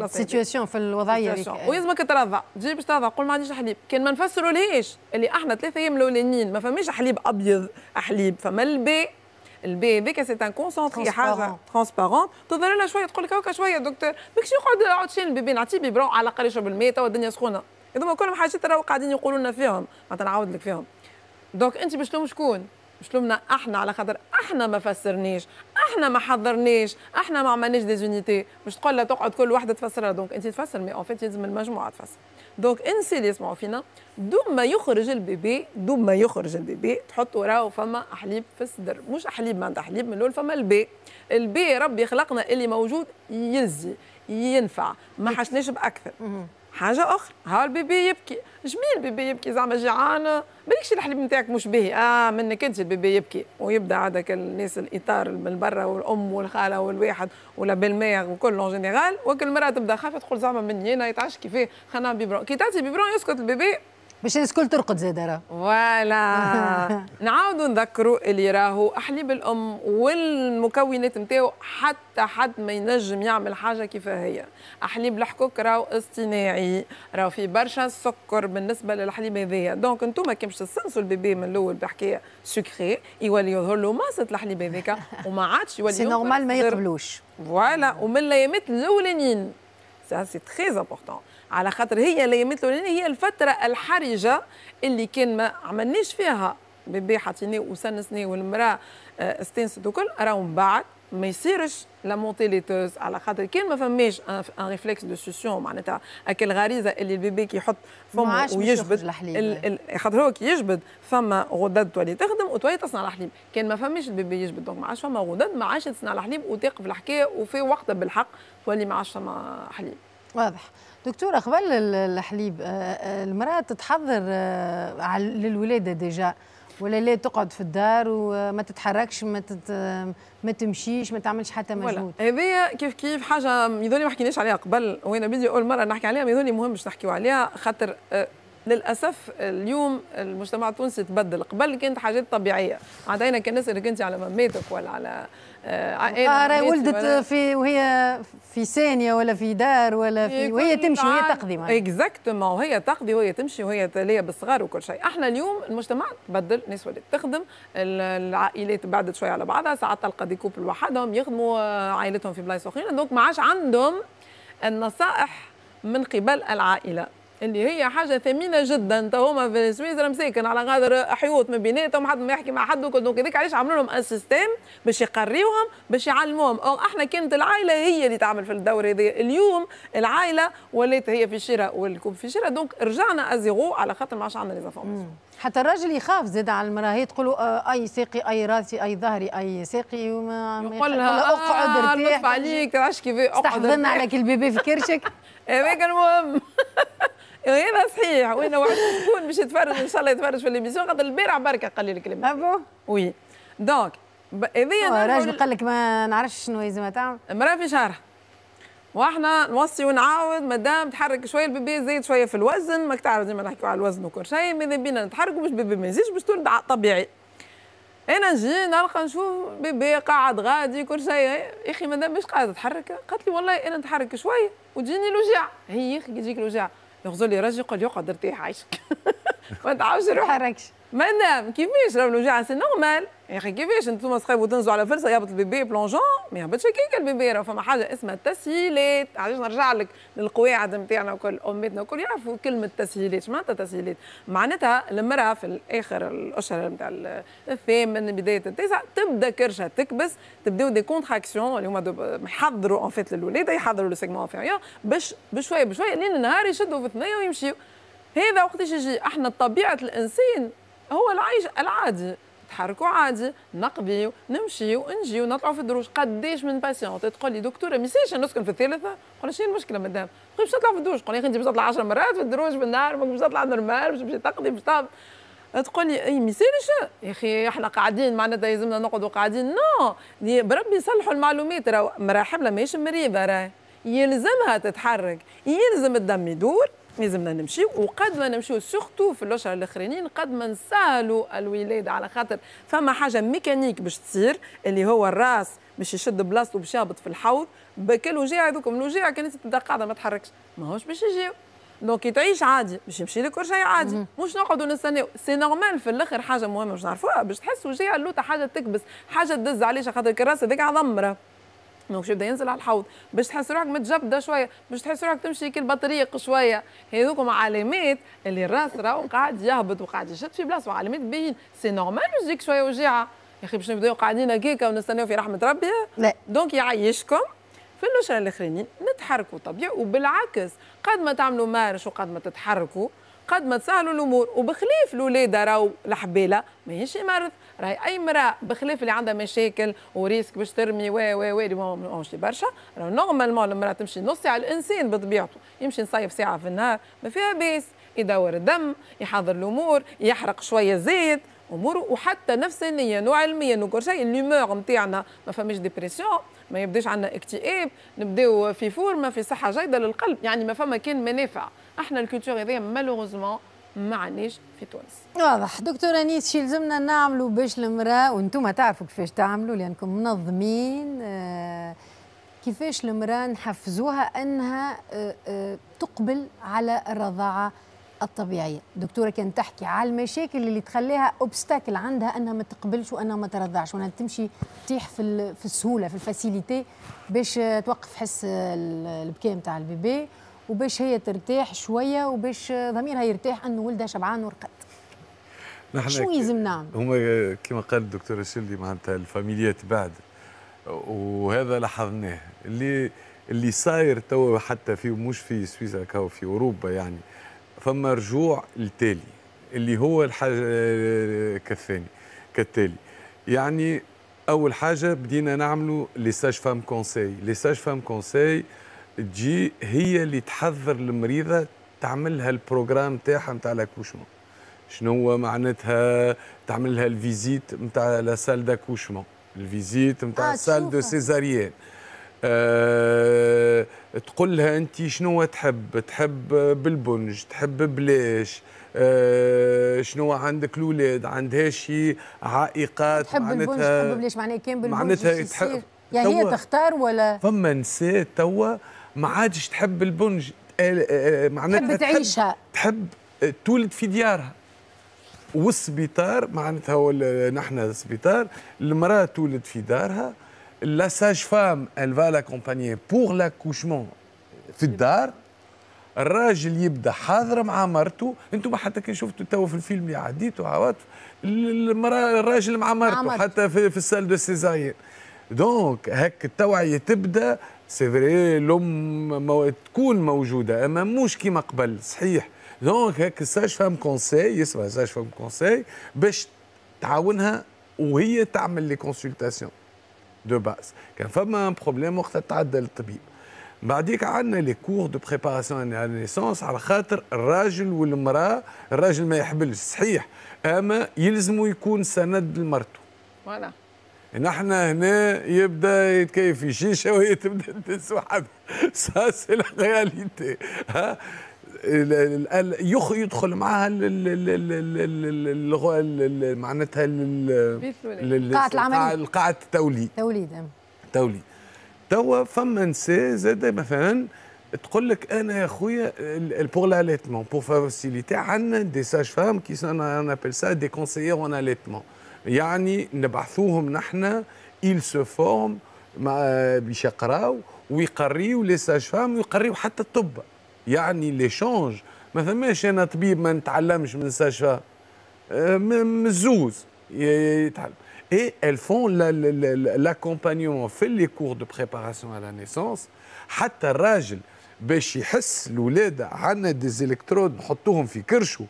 السيتياسيون في الوضعيه ولازمك ترضع تجي باش ترضع قول ما عنديش حليب كان ما نفسروا ليش اللي احنا ثلاثه ايام الاولانيين ما فماش حليب ابيض حليب فما البي البيبي سي ان كونسونتري حاجه ترونسبارون تظهر لنا شويه تقول لك هكا شويه دكتور ماكش يقعد يقعد شين البيبي نعطيه بيبرون على الاقل يشرب الماء توا الدنيا سخونه هذوما كلهم حاجات راهو قاعدين يقولوا لنا فيهم معناتها نعاود لك فيهم دونك انت باش تلوم شكون؟ باش تلومنا احنا على خاطر احنا ما فسرنيش احنا ما حضرنيش احنا ما عملناش ديزونيتي باش تقول لها تقعد كل واحده تفسرها دونك انت تفسر مي اون فيت لازم المجموعه تفسر دونك انسي اللي يسمعوا فينا دوب ما يخرج البيبي دوب ما يخرج البيبي تحط وراه فما حليب في الصدر مش حليب معناتها حليب من الاول فما البي البي ربي خلقنا اللي موجود يلزي ينفع ما حشناش باكثر حاجه اخرى ها البيبي يبكي جميل البيبي يبكي زعما جيعان بالكش الحليب نتاعك مش باهي اه منك انت البيبي يبكي ويبدا عندك الناس الاطار من برا والام والخاله والواحد ولا بالمير وكل اون جينيرال وكل مره تبدا خايفه تقول زعما مني انا يتعش كيفاه خلينا بيبرون كي تعطي بيبرون يسكت البيبي باش الناس الكل ترقد زاد راه فوالا نعاودوا نذكروا اللي راهو حليب الام والمكونات نتاعو حتى حد ما ينجم يعمل حاجه كيف هي حليب الحكوك راهو اصطناعي راهو فيه برشا سكر بالنسبه للحليب هذايا دونك انتم كي مش تستنسوا البيبي من الاول بحكايه سكري يولي يظهر له ماسه الحليب هذاك وما عادش يولي سي نورمال ما يقبلوش فوالا ومن الايامات الاولانيين سي تري امبورتون على خاطر هي الايامات الاولانيه هي الفتره الحرجه اللي كان ما عملناش فيها بيبي حطيناه وسنسناه والمراه استنست آه، وكل راهم بعد ما يصيرش لا مونتي ليتوز على خاطر كان ما فماش ان ريفلكس دو سوسيون معناتها اكل الغريزه اللي البيبي كيحط فمه ويجبد خاطر هو كي يجبد فما غدد تولي تخدم وتولي تصنع الحليب كان ما فماش البيبي يجبد دونك ما عادش فما غدد ما عادش تصنع الحليب وتقف الحكايه وفي وقتها بالحق تولي ما عادش فما حليب واضح دكتور قبل الحليب آه، آه، المرأة تتحضر آه، للولادة ديجا ولا لا تقعد في الدار وما تتحركش ما تت... ما تمشيش ما تعملش حتى مجهود هذايا إيه، كيف كيف حاجه يظني ما حكيناش عليها قبل وانا بدي اول مره نحكي عليها يظني مهم باش نحكيوا عليها خاطر للاسف اليوم المجتمع التونسي تبدل قبل كانت حاجات طبيعيه عطينا كان نسالك انت على مماتك ولا على آه, آه، ولدت في وهي في ثانيه ولا في دار ولا في وهي تمشي وهي تقضي اكزاكتومون وهي تقضي وهي تمشي وهي تلية بالصغار وكل شيء احنا اليوم المجتمع تبدل الناس ولات تخدم العائلات بعدت شويه على بعضها ساعات تلقى دي كوبل وحدهم يخدموا آه، عائلتهم في بلايص اخرين دونك ما عادش عندهم النصائح من قبل العائله اللي هي حاجه ثمينه جدا تو هما في سويسرا مساكن على غادر حيوط ما بيناتهم حد ما يحكي مع حد وكل دونك هذاك علاش عملوا لهم ان سيستيم باش يقريوهم باش يعلموهم او احنا كانت العائله هي اللي تعمل في الدور هذا اليوم العائله ولات هي في الشراء والكوب في الشراء دونك رجعنا ازيغو على خاطر ما عادش عندنا ليزافونس حتى الراجل يخاف زاد على المراه هي تقول آه، اي ساقي اي راسي اي ظهري اي ساقي وما يقول لها اقعد آه، ارتاح عليك تعرفش كيف اقعد استحضرنا على كل بيبي في كرشك هذاك المهم هذا إيه، إيه، صحيح وانا وعدت شكون باش يتفرج ان شاء الله يتفرج في الاميسيون خاطر البارح بركه قال لي الكلمه ابو وي دونك هذايا راجل قال لك ما نعرفش شنو لازم تعمل مرا في شهرها واحنا نوصي ونعاود مادام تحرك شويه البيبي زيد شويه في الوزن ماك تعرف ديما نحكيو على الوزن وكل شيء ماذا بينا نتحركوا باش البيبي ما يزيدش باش تولد طبيعي انا نجي نلقى نشوف بيبي قاعد غادي كل شيء يا اخي مادام باش قاعد تحرك قالت لي والله انا نتحرك شويه وتجيني الوجع هي يا اخي تجيك الوجع يغزل لي رجل يقول يقعد ارتاح ما تعرفش روحك حركش نام كيفاش راه الوجع سي نورمال يا اخي كيفاش انتم صخيب وتنزلوا على فرصه يهبط البيبي بلونجون ما يهبطش هكاك البيبي راه فما حاجه اسمها تسهيلات علاش نرجع لك للقواعد نتاعنا وكل امتنا وكل يعرفوا كلمه تسهيلات شنو معناتها تسهيلات معناتها المراه في الاخر الاشهر نتاع الثامن بدايه التاسع تبدا كرشها تكبس تبداو دي كونتراكسيون اللي هما يحضروا ان فيت للولاده يحضروا لو سيغمون انفيريور باش بشويه بشويه لين النهار يشدوا في الثنيه ويمشيوا هذا وقتاش يجي احنا طبيعه الانسان هو العيش العادي نتحركوا عادي نقبيو نمشيو نجيو نطلعوا في الدروج قداش من باسيون تقول لي دكتوره ما نسكن في الثالثه قول شنو المشكله مدام تقول باش نطلع في الدروج قول يا اخي انت باش تطلع 10 مرات في الدروج في النهار باش تطلع نورمال باش تمشي تقضي باش تهبط تقول لي اي ما يا اخي احنا قاعدين معناتها يلزمنا نقعدوا قاعدين نو بربي يصلحوا المعلومات راهو مرا حمله ماهيش مريضه راهي يلزمها تتحرك يلزم الدم يدور لازمنا نمشيو وقد ما نمشيو سورتو في الاشهر الاخرين قد ما نسهلوا الولاده على خاطر فما حاجه ميكانيك باش تصير اللي هو الراس باش يشد بلاصته باش يهبط في الحوض بكل الوجيع هذوك من الوجيع كان تبدا قاعده ما تحركش ماهوش باش يجيو دونك كي تعيش عادي باش يمشي لك كل شيء عادي مش نقعدوا نستناو سي نورمال في الاخر حاجه مهمه باش نعرفوها باش تحس وجيع اللوطه حاجه تكبس حاجه تدز عليه خاطر الكراس هذاك عضمره دونك يبدا ينزل على الحوض باش تحس روحك متجبده شويه باش تحس روحك تمشي كي البطريق شويه هذوك علامات اللي الراس راهو قاعد يهبط وقاعد يشد في بلاصه وعلامات باين سي نورمال يجيك شويه وجيعه يا اخي باش نبداو قاعدين هكاكا ونستناو في رحمه ربي لا دونك يعيشكم في النشره الاخرين نتحركوا طبيعي وبالعكس قد ما تعملوا مارش وقد ما تتحركوا قد ما تسهلوا الامور وبخلاف الاولاد راهو الحباله ماهيش مرض راهي اي مراه بخلاف اللي عندها مشاكل وريسك باش ترمي و و و اللي ماهمش برشا راهو نورمالمون المراه تمشي نص ساعه الانسان بطبيعته يمشي نصيف ساعه في النهار ما فيها باس يدور الدم يحضر الامور يحرق شويه زيت اموره وحتى نفسانيا وعلميا وكل شيء الليمور نتاعنا ما فماش ديبرسيون ما يبداش عندنا اكتئاب نبداو في فورمه في صحه جيده للقلب يعني ما فما كان منافع احنا الكولتور هذيا مالوغوزمون مع النجم في تونس واضح دكتورة نيس شي لزمنا نعملوا باش المرأة وانتم تعرفوا كيفاش تعملوا لأنكم منظمين آه، كيفاش المرأة نحفزوها أنها آه، آه، تقبل على الرضاعة الطبيعية دكتورة كانت تحكي على المشاكل اللي تخليها أوبستاكل عندها أنها ما تقبلش وأنها ما ترضعش وأنها تمشي تطيح في, في السهولة في الفاسيليتي باش توقف حس البكاء نتاع البيبي وباش هي ترتاح شويه وباش ضميرها يرتاح انه ولدها شبعان ورقد نحن شو يلزم نعمل؟ هما كما قال الدكتور الشلدي معناتها الفاميليات بعد وهذا لاحظناه اللي اللي صاير توا حتى في مش في سويسرا كاو في اوروبا يعني فما رجوع التالي اللي هو الحاجه كالثاني كالتالي يعني اول حاجه بدينا نعملوا لي ساج فام كونساي لي ساج فام كونساي تجي هي اللي تحذر المريضه تعملها البروجرام تاعها نتاع لاكوشمون شنو هو معناتها تعمل لها الفيزيت نتاع لا سال داكوشمون الفيزيت نتاع آه سال دو سيزاريان أه تقول لها انت شنو تحب تحب بالبنج تحب بلاش أه شنو عندك الاولاد عندها شي عائقات تحب معناتها البنج تحب بلاش معناها كان بالبنج معناتها تحب يعني هي تختار ولا فما نساء توا ما عادش تحب البنج آه، آه، آه، معناتها تحب تعيشها تحب تولد في ديارها والسبيطار معناتها نحن السبيطار المراه تولد في دارها لا ساج فام ال فا لاكومباني pour لاكوشمون في الدار الراجل يبدا حاضر مع مرته انتم حتى كي شفتوا تو في الفيلم اللي عديتوا عواطف المراه الراجل مع مرته حتى في, في السال دو سيزاير دونك هك التوعيه تبدا سي فري الام مو... تكون موجوده اما مش كيما قبل صحيح دونك هاك ساج فام كونساي يسمع ساج فام كونساي باش تعاونها وهي تعمل لي كونسلتاسيون دو باز كان فما بروبليم وقت تعدى للطبيب بعديك عندنا لي كور دو بريباراسيون على النيسونس على خاطر الراجل والمراه الراجل ما يحبلش صحيح اما يلزمو يكون سند لمرته فوالا ان احنا هنا يبدا يتكيف في شيشه وهي تبدا تدس وحدها سا سي لا ها يخ يدخل معها معناتها قاعة القاعة التوليد توليد توليد توا فما نساء زاد مثلا تقول لك انا يا خويا بور لاليتمون بور فاسيليتي عندنا دي ساج فام كي انا ابل سا دي كونسيير اون اليتمون يعني نبعثوهم نحن إيل سو فورم باش يقراو ويقريو لي ساج فام ويقريو حتى الطب يعني لي شونج ما ثماش انا طبيب ما نتعلمش من ساج فام مزوز يتعلم اي elles فون l'accompagnement في لي كور دو بريباراسيون على نيسونس حتى الراجل باش يحس الولادة عندنا ديزيلكترود نحطوهم في كرشو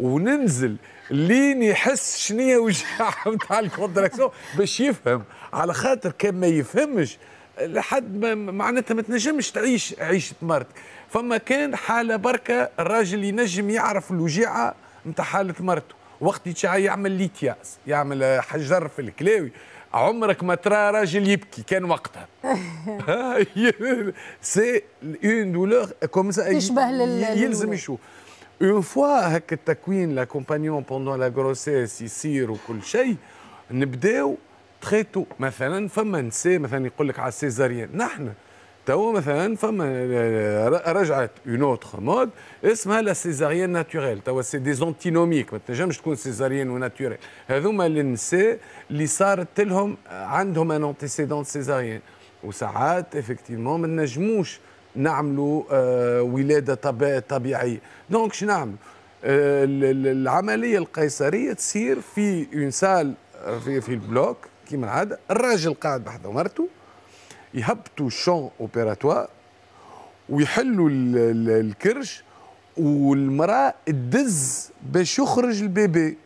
وننزل لين يحس شنية وجاحة نتاع الكونتراكسيون باش يفهم على خاطر كان ما يفهمش لحد ما معناتها ما تنجمش تعيش عيشة مرتك فما كان حالة بركة الراجل ينجم يعرف الوجيعة نتاع حالة مرته وقت يعمل ليتياس يعمل حجر في الكلاوي عمرك ما ترى راجل يبكي كان وقتها سي اون دولور كوم سا يلزم يشوف اون فوا هكا التكوين لا لاكومبانيون بوندون لا غروسيس يصير وكل شيء نبداو تخيتو مثلا فما نساء مثلا يقول لك على السيزاريان نحن توا مثلا فما رجعت اون اوتر مود اسمها لا سيزاريان ناتوريل توا سي ديزونتينوميك ما تنجمش تكون سيزاريان وناتوريل هذوما النساء اللي صارت لهم عندهم ان انتيسيدون سيزاريان وساعات افكتيفمون ما تنجموش نعملوا آه، ولاده طبيعيه دونك شنو نعملوا آه، العمليه القيصريه تصير في اون سال في, في البلوك كيما العاده الراجل قاعد بحذا مرته يهبطوا الشون اوبيراتوار ويحلوا الكرش والمراه تدز باش يخرج البيبي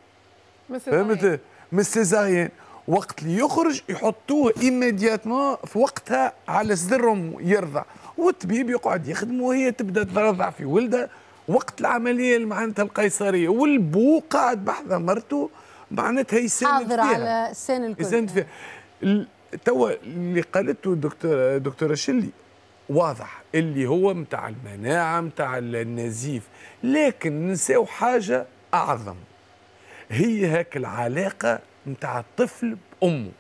فهمت من السيزاريان وقت اللي يخرج يحطوه ايميدياتمون في وقتها على صدر يرضع والطبيب يقعد يخدم وهي تبدا ترضع في ولدها وقت العمليه معناتها القيصريه والبو قاعد بحذا مرته معناتها يساند فيها على السن الكل يساند فيها توا اللي قالته الدكتور دكتوره شلي واضح اللي هو متاع المناعه متاع النزيف لكن نساو حاجه اعظم هي هاك العلاقه متاع الطفل بامه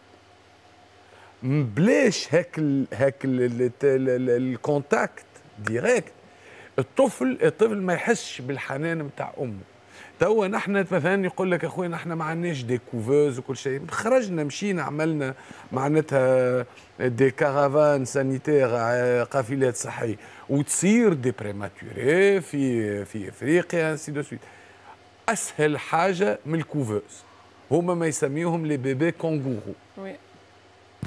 بلاش هاك الـ هاك الكونتاكت ديريكت الطفل الطفل ما يحسش بالحنان نتاع امه توا نحن مثلا يقول لك اخويا نحن ما عندناش دي كوفوز وكل شيء خرجنا مشينا عملنا معناتها دي كارافان سانيتير قافلات صحيه وتصير دي بريماتوري في في افريقيا سي دو سويت اسهل حاجه من الكوفوز هما ما يسميهم لي بيبي كونغورو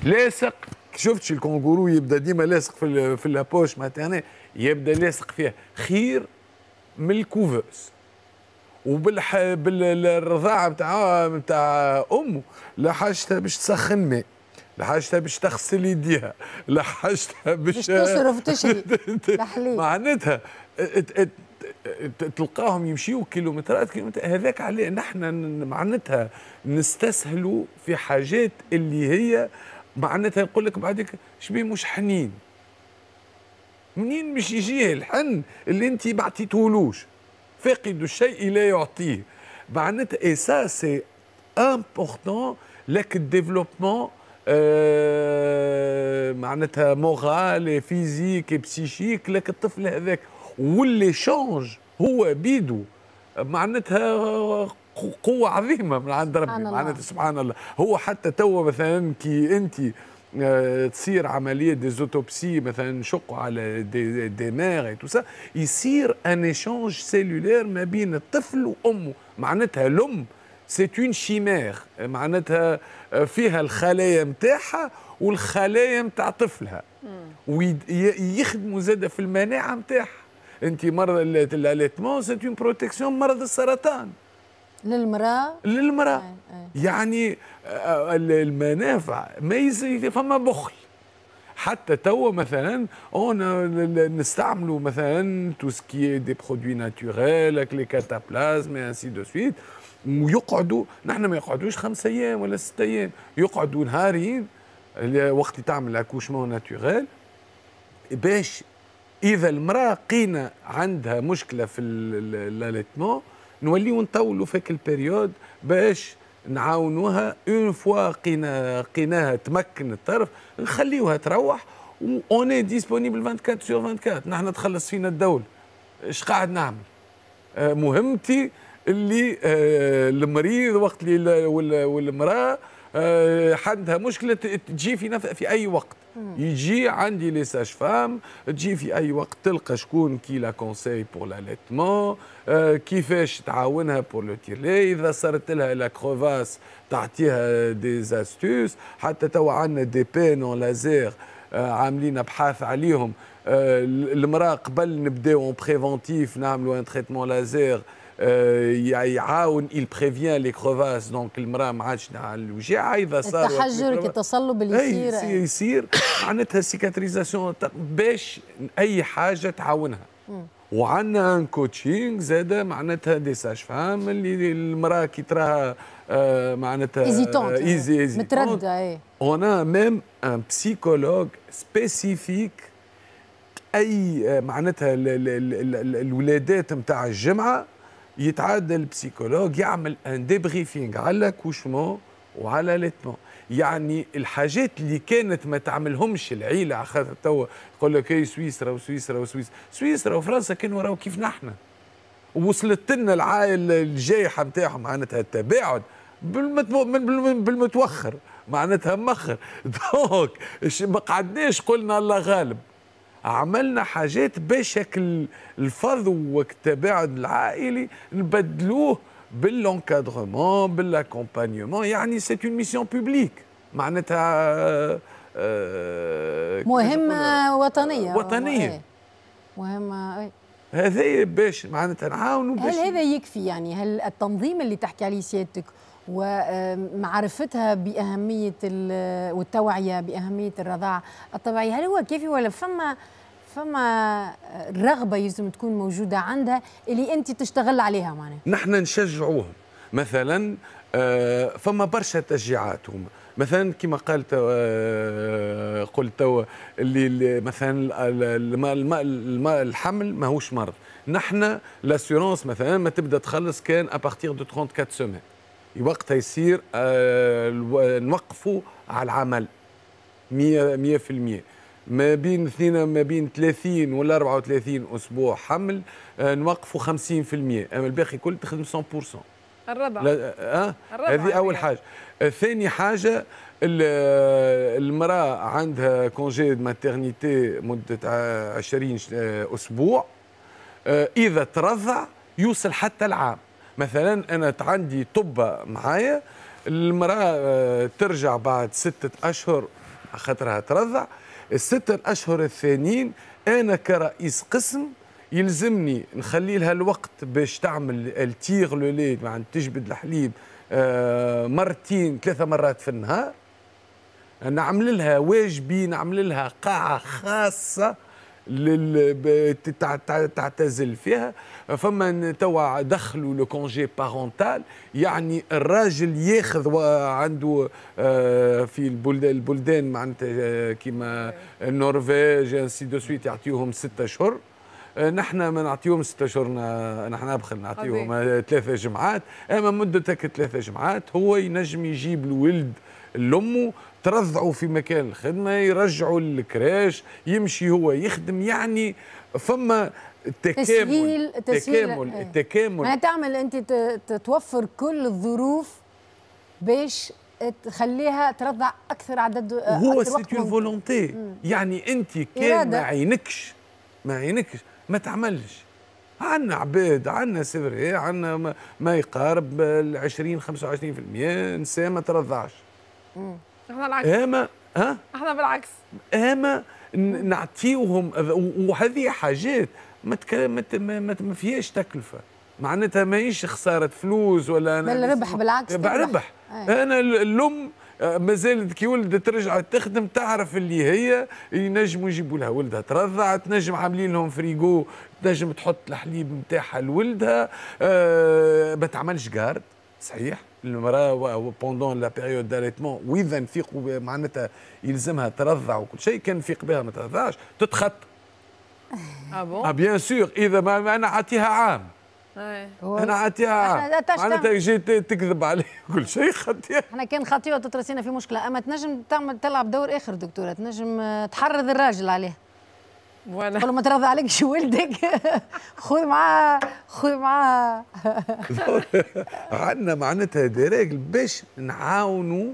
لاصق شفتش الكونغورو يبدا ديما لاصق في في لابوش معناتها يعني يبدا لاصق فيها خير من الكوفوس وبالح بالرضاعه نتاع نتاع امه لا حاجتها باش تسخن ماء لا حاجتها باش تغسل يديها لا حاجتها باش تصرف تشري معناتها تلقاهم يمشيوا كيلومترات كيلومترات هذاك عليه نحن معناتها نستسهلوا في حاجات اللي هي معناتها نقول لك بعدك شبيه مش حنين منين مش يجيه الحن اللي انت ما عطيتهولوش فاقد الشيء لا يعطيه معناتها اي سا سي امبورتون لك الديفلوبمون معناتها مورال فيزيك بسيشيك لك الطفل هذاك واللي شونج هو بيدو معناتها قوه عظيمه من عند ربي معناتها سبحان الله هو حتى توا مثلا كي انت آه، تصير عملية ديزوتوبسي مثلا نشقوا على دي, دي وتوسا تو يصير ان ايشانج سيلولير ما بين الطفل وامه معناتها الام سي اون شيمير معناتها آه، فيها الخلايا نتاعها والخلايا نتاع طفلها ويخدموا زاد في المناعه نتاعها انت مرض الاليتمون سي اون بروتيكسيون مرض السرطان للمراه للمراه يعني آه، آه، المنافع ما فما بخل حتى توا مثلا اون نستعملوا مثلا تو سكي دي برودوي ناتوريل لي كاتابلازم انسي دو سويت ويقعدوا نحن ما يقعدوش خمس ايام ولا ست ايام يقعدوا نهارين وقت تعمل اكوشمون ناتوريل باش اذا المراه قينا عندها مشكله في الاليتمون نوليو نطولوا فيك البيريود باش نعاونوها اون فوا قينا قيناها تمكن الطرف نخليوها تروح اوني ديسبونيبل 24 سور 24 نحن تخلص فينا الدوله اش قاعد نعمل آه، مهمتي اللي آه، المريض وقت اللي والمراه عندها آه، مشكله تجي في نف... في اي وقت يجي عندي لي ساج فام تجي في اي وقت تلقى شكون كي لا كونساي بور لاليتمون كيفاش تعاونها بور لو تيرلي اذا صارت لها لا كروفاس تعطيها دي زاستوس حتى تو عندنا دي بين اون لازير عاملين ابحاث عليهم آه، المراه قبل نبداو اون بريفونتيف نعملوا ان تريتمون لازير آه، يعاون il بريفيان لي كروفاس دونك المراه ما عادش الوجيعه اذا صار التحجر التصلب اللي يصير يصير, يصير معناتها سيكاتريزاسيون باش اي حاجه تعاونها وعندنا ان كوتشينغ زاد معناتها دي ساج فام اللي المراه كي تراها آه، معناتها ايزيتونت يعني متردده اي اون ميم ان بسيكولوج سبيسيفيك اي معناتها الولادات نتاع الجمعه يتعدى بسيكولوج يعمل ان ديبريفينغ على كوشمون وعلى ليتمون يعني الحاجات اللي كانت ما تعملهمش العيله خاطر توا يقول لك اي سويسرا وسويسرا وسويسرا سويسرا وفرنسا كانوا راهو كيف نحن وصلت لنا العائله الجائحه نتاعهم معناتها التباعد بالمتوخر معناتها مخر دونك ما قعدناش قلنا الله غالب عملنا حاجات بشكل الفرد والتباعد العائلي نبدلوه بالانكادرمون بالاكومبانيمون يعني سي اون ميسيون بوبليك معناتها آه، آه، مهمه وطنيه وطنيه إيه. مهمه إيه. هذا باش معناتها نعاونوا هل هذا يكفي يعني هل التنظيم اللي تحكي عليه سيادتك ومعرفتها بأهمية والتوعية بأهمية الرضاعة الطبيعية هل هو كافي ولا فما فما رغبة يلزم تكون موجودة عندها اللي أنت تشتغل عليها معناها نحن نشجعوهم مثلا آه، فما برشا تشجيعات هما مثلا كما قال آه، قلت اللي مثلا الماء الماء الماء الحمل ماهوش مرض نحن لاسيورونس مثلا ما تبدا تخلص كان ابارتيغ دو 34 سومان وقتها يصير آه، نوقفوا على العمل 100% ما بين اثنين ما بين 30 ولا 34 اسبوع حمل آه، نوقفوا 50% اما الباقي كل تخدم 100% الرضع لا اه هذه اول حاجه ثاني حاجه المراه عندها كونجي ماتيرنيتي مده 20 آه، اسبوع آه، اذا ترضع يوصل حتى العام مثلا انا عندي طبه معايا المراه آه، ترجع بعد ستة اشهر خاطرها ترضع الستة اشهر الثانيين انا كرئيس قسم يلزمني نخلي لها الوقت باش تعمل التيغ لو لي معناتها تجبد الحليب آه، مرتين ثلاثة مرات في النهار نعمل لها واجبي نعمل لها قاعة خاصة لل... تعتزل فيها فما توا دخلوا لو كونجي بارونتال يعني الراجل ياخذ عنده آه، في البلدان, البلدان معناتها آه، كيما النرويج انسي دو سويت يعطيوهم ستة اشهر آه، نحن ما نعطيهم ست اشهر نحن ابخل نعطيهم آه، ثلاثه جمعات اما مدتك ثلاثه جمعات هو ينجم يجيب الولد لامه ترضعوا في مكان الخدمه يرجعوا للكراش يمشي هو يخدم يعني فما التكامل تسهيل التكامل تسهيل التكامل إيه. ما تعمل انت توفر كل الظروف باش تخليها ترضع اكثر عدد آه، هو سيتي اون فولونتي يعني انت كان ما عينكش ما عينكش ما تعملش عنا عباد عنا سيفري عنا ما يقارب ال 20 25% نساء ما ترضعش احنا العكس اما ها احنا بالعكس اما نعطيوهم وهذه حاجات ما ما ما فيهاش تكلفه معناتها ماهيش خساره فلوس ولا انا بل ربح بالعكس ربح, ربح. انا الام آه، مازالت كي ولدت رجعت تخدم تعرف اللي هي ينجموا يجيبوا لها ولدها ترضع تنجم عاملين لهم فريجو تنجم تحط الحليب نتاعها لولدها أه ما تعملش جارد صحيح المراه بوندون لا بيريود داليتمون واذا نفيقوا معناتها يلزمها ترضع وكل شيء كان نفيق بها ما ترضعش تتخط اه بون بيان سور اذا ما انا عاطيها عام هو انا عطيها معناتها جيت تكذب عليه كل شيء خطيه احنا كان خطيه تترسينا في مشكله اما تنجم تعمل تلعب دور اخر دكتوره تنجم آه، تحرض الراجل عليه وانا ما ترضى عليك شو ولدك خذ معاه خذ معاه عندنا معناتها دراجل باش نعاونوا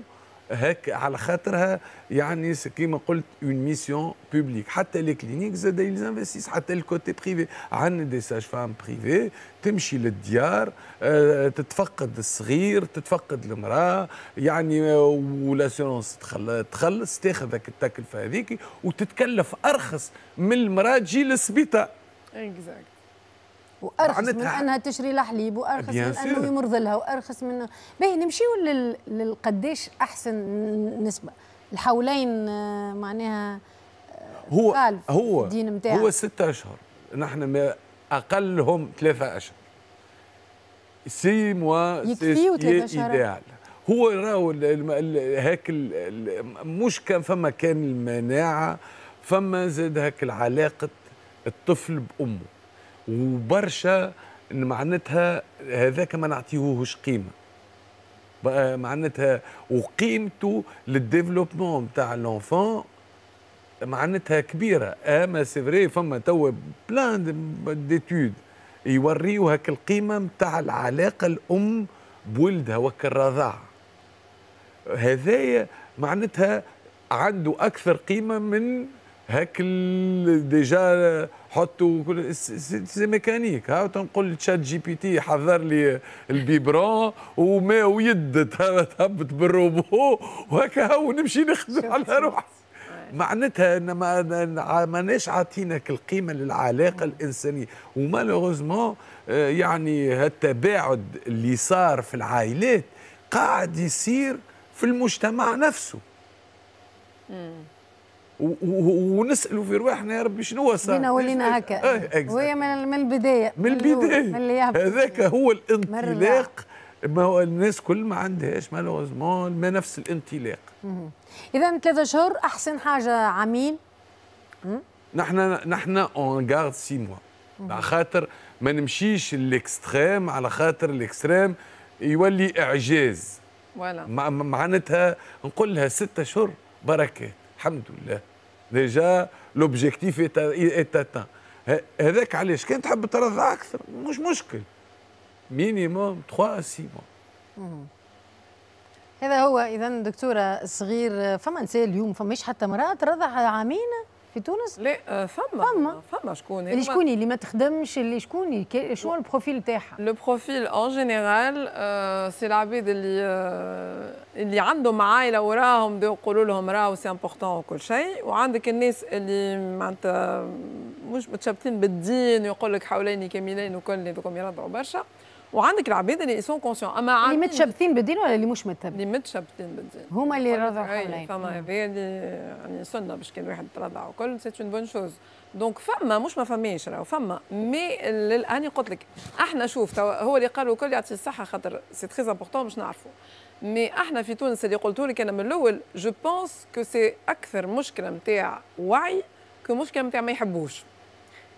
هك على خاطرها يعني كيما قلت اون ميسيون بوبليك حتى لي كلينيك زاد يلزانفستيس حتى الكوتي بريفي عندنا دي ساج فام بريفي تمشي للديار آه، تتفقد الصغير تتفقد المراه يعني آه، والاسيرونس تخلص تاخذ التكلفه هذيك وتتكلف ارخص من المراه تجي للسبيطار اكزاكت وارخص من انها تشري الحليب وارخص من انه يمرض لها وارخص من باهي نمشيو لل... للقداش احسن نسبه الحولين آه، معناها هو هو الدين هو ستة اشهر نحن ما اقلهم ثلاثه اشهر سي موا إيه ايديال هو راهو هاك مش كان فما كان المناعه فما زاد هاك العلاقه الطفل بامه وبرشا معناتها هذاك ما نعطيهوش قيمه معناتها وقيمته للديفلوبمون تاع لونفون معناتها كبيره اما سي فري فما تو بلان ديتود يوريو هاك القيمه نتاع العلاقه الام بولدها وك الرضاع هذايا معناتها عنده اكثر قيمه من هاك ديجا حطوا سي ميكانيك ها تنقول تشات جي بي تي حضر لي البيبرون وما ويد تهبط بالروبو وهكا هو نمشي نخدم على روحي معناتها ان ما ماناش عاطينك القيمه للعلاقه الانسانيه ومالوغوزمون آه، يعني هالتباعد اللي صار في العائلات قاعد يصير في المجتمع نفسه ونسالوا في رواحنا يا ربي شنو صار بينا ولينا هكا إيه، إيه، وهي من البدايه من البدايه هذاك هو الانطلاق ما هو الناس كل ما عندهاش مالوزمون ما نفس الانطلاق اذا ثلاثة شهور احسن حاجه عميل نحن نحن اون غارد سي موا على خاطر ما نمشيش الاكستريم على خاطر الاكستريم يولي اعجاز ولا. معناتها نقول لها ستة شهور بركه الحمد لله ديجا لوبجيكتيف ات هذاك علاش كان تحب ترضع اكثر مش مشكل مينيموم 3 6 mois. هذا هو اذا دكتوره صغير فما نساء اليوم فماش حتى مراه ترضع عامين في تونس؟ لا فما فما فما شكون اللي شكون اللي ما تخدمش اللي شكون شنو البروفيل تاعها؟ لو بروفيل اون جينيرال سي العباد اللي euh, اللي عندهم عائله وراهم يقولوا لهم راهو سي امبورتون وكل شيء وعندك الناس اللي معناتها مش متشابتين بالدين ويقول لك حوليني كاملين وكل اللي يرضعوا برشا وعندك العباد اللي سون كونسيون اما اللي متشبثين بالدين ولا اللي مش متشبثين؟ اللي متشبثين بالدين هما اللي رضعوا حوالين فما هذايا اللي يعني سنه باش كان واحد ترضع وكل سيت اون بون شوز دونك فما مش ما فماش راهو فما مي اني قلت لك احنا شوف هو اللي قالوا الكل يعطي الصحه خاطر سي تري امبورتون باش نعرفوا مي احنا في تونس اللي قلتوا لك انا من الاول جو بونس كو سي اكثر مشكله نتاع وعي كو مشكله نتاع ما يحبوش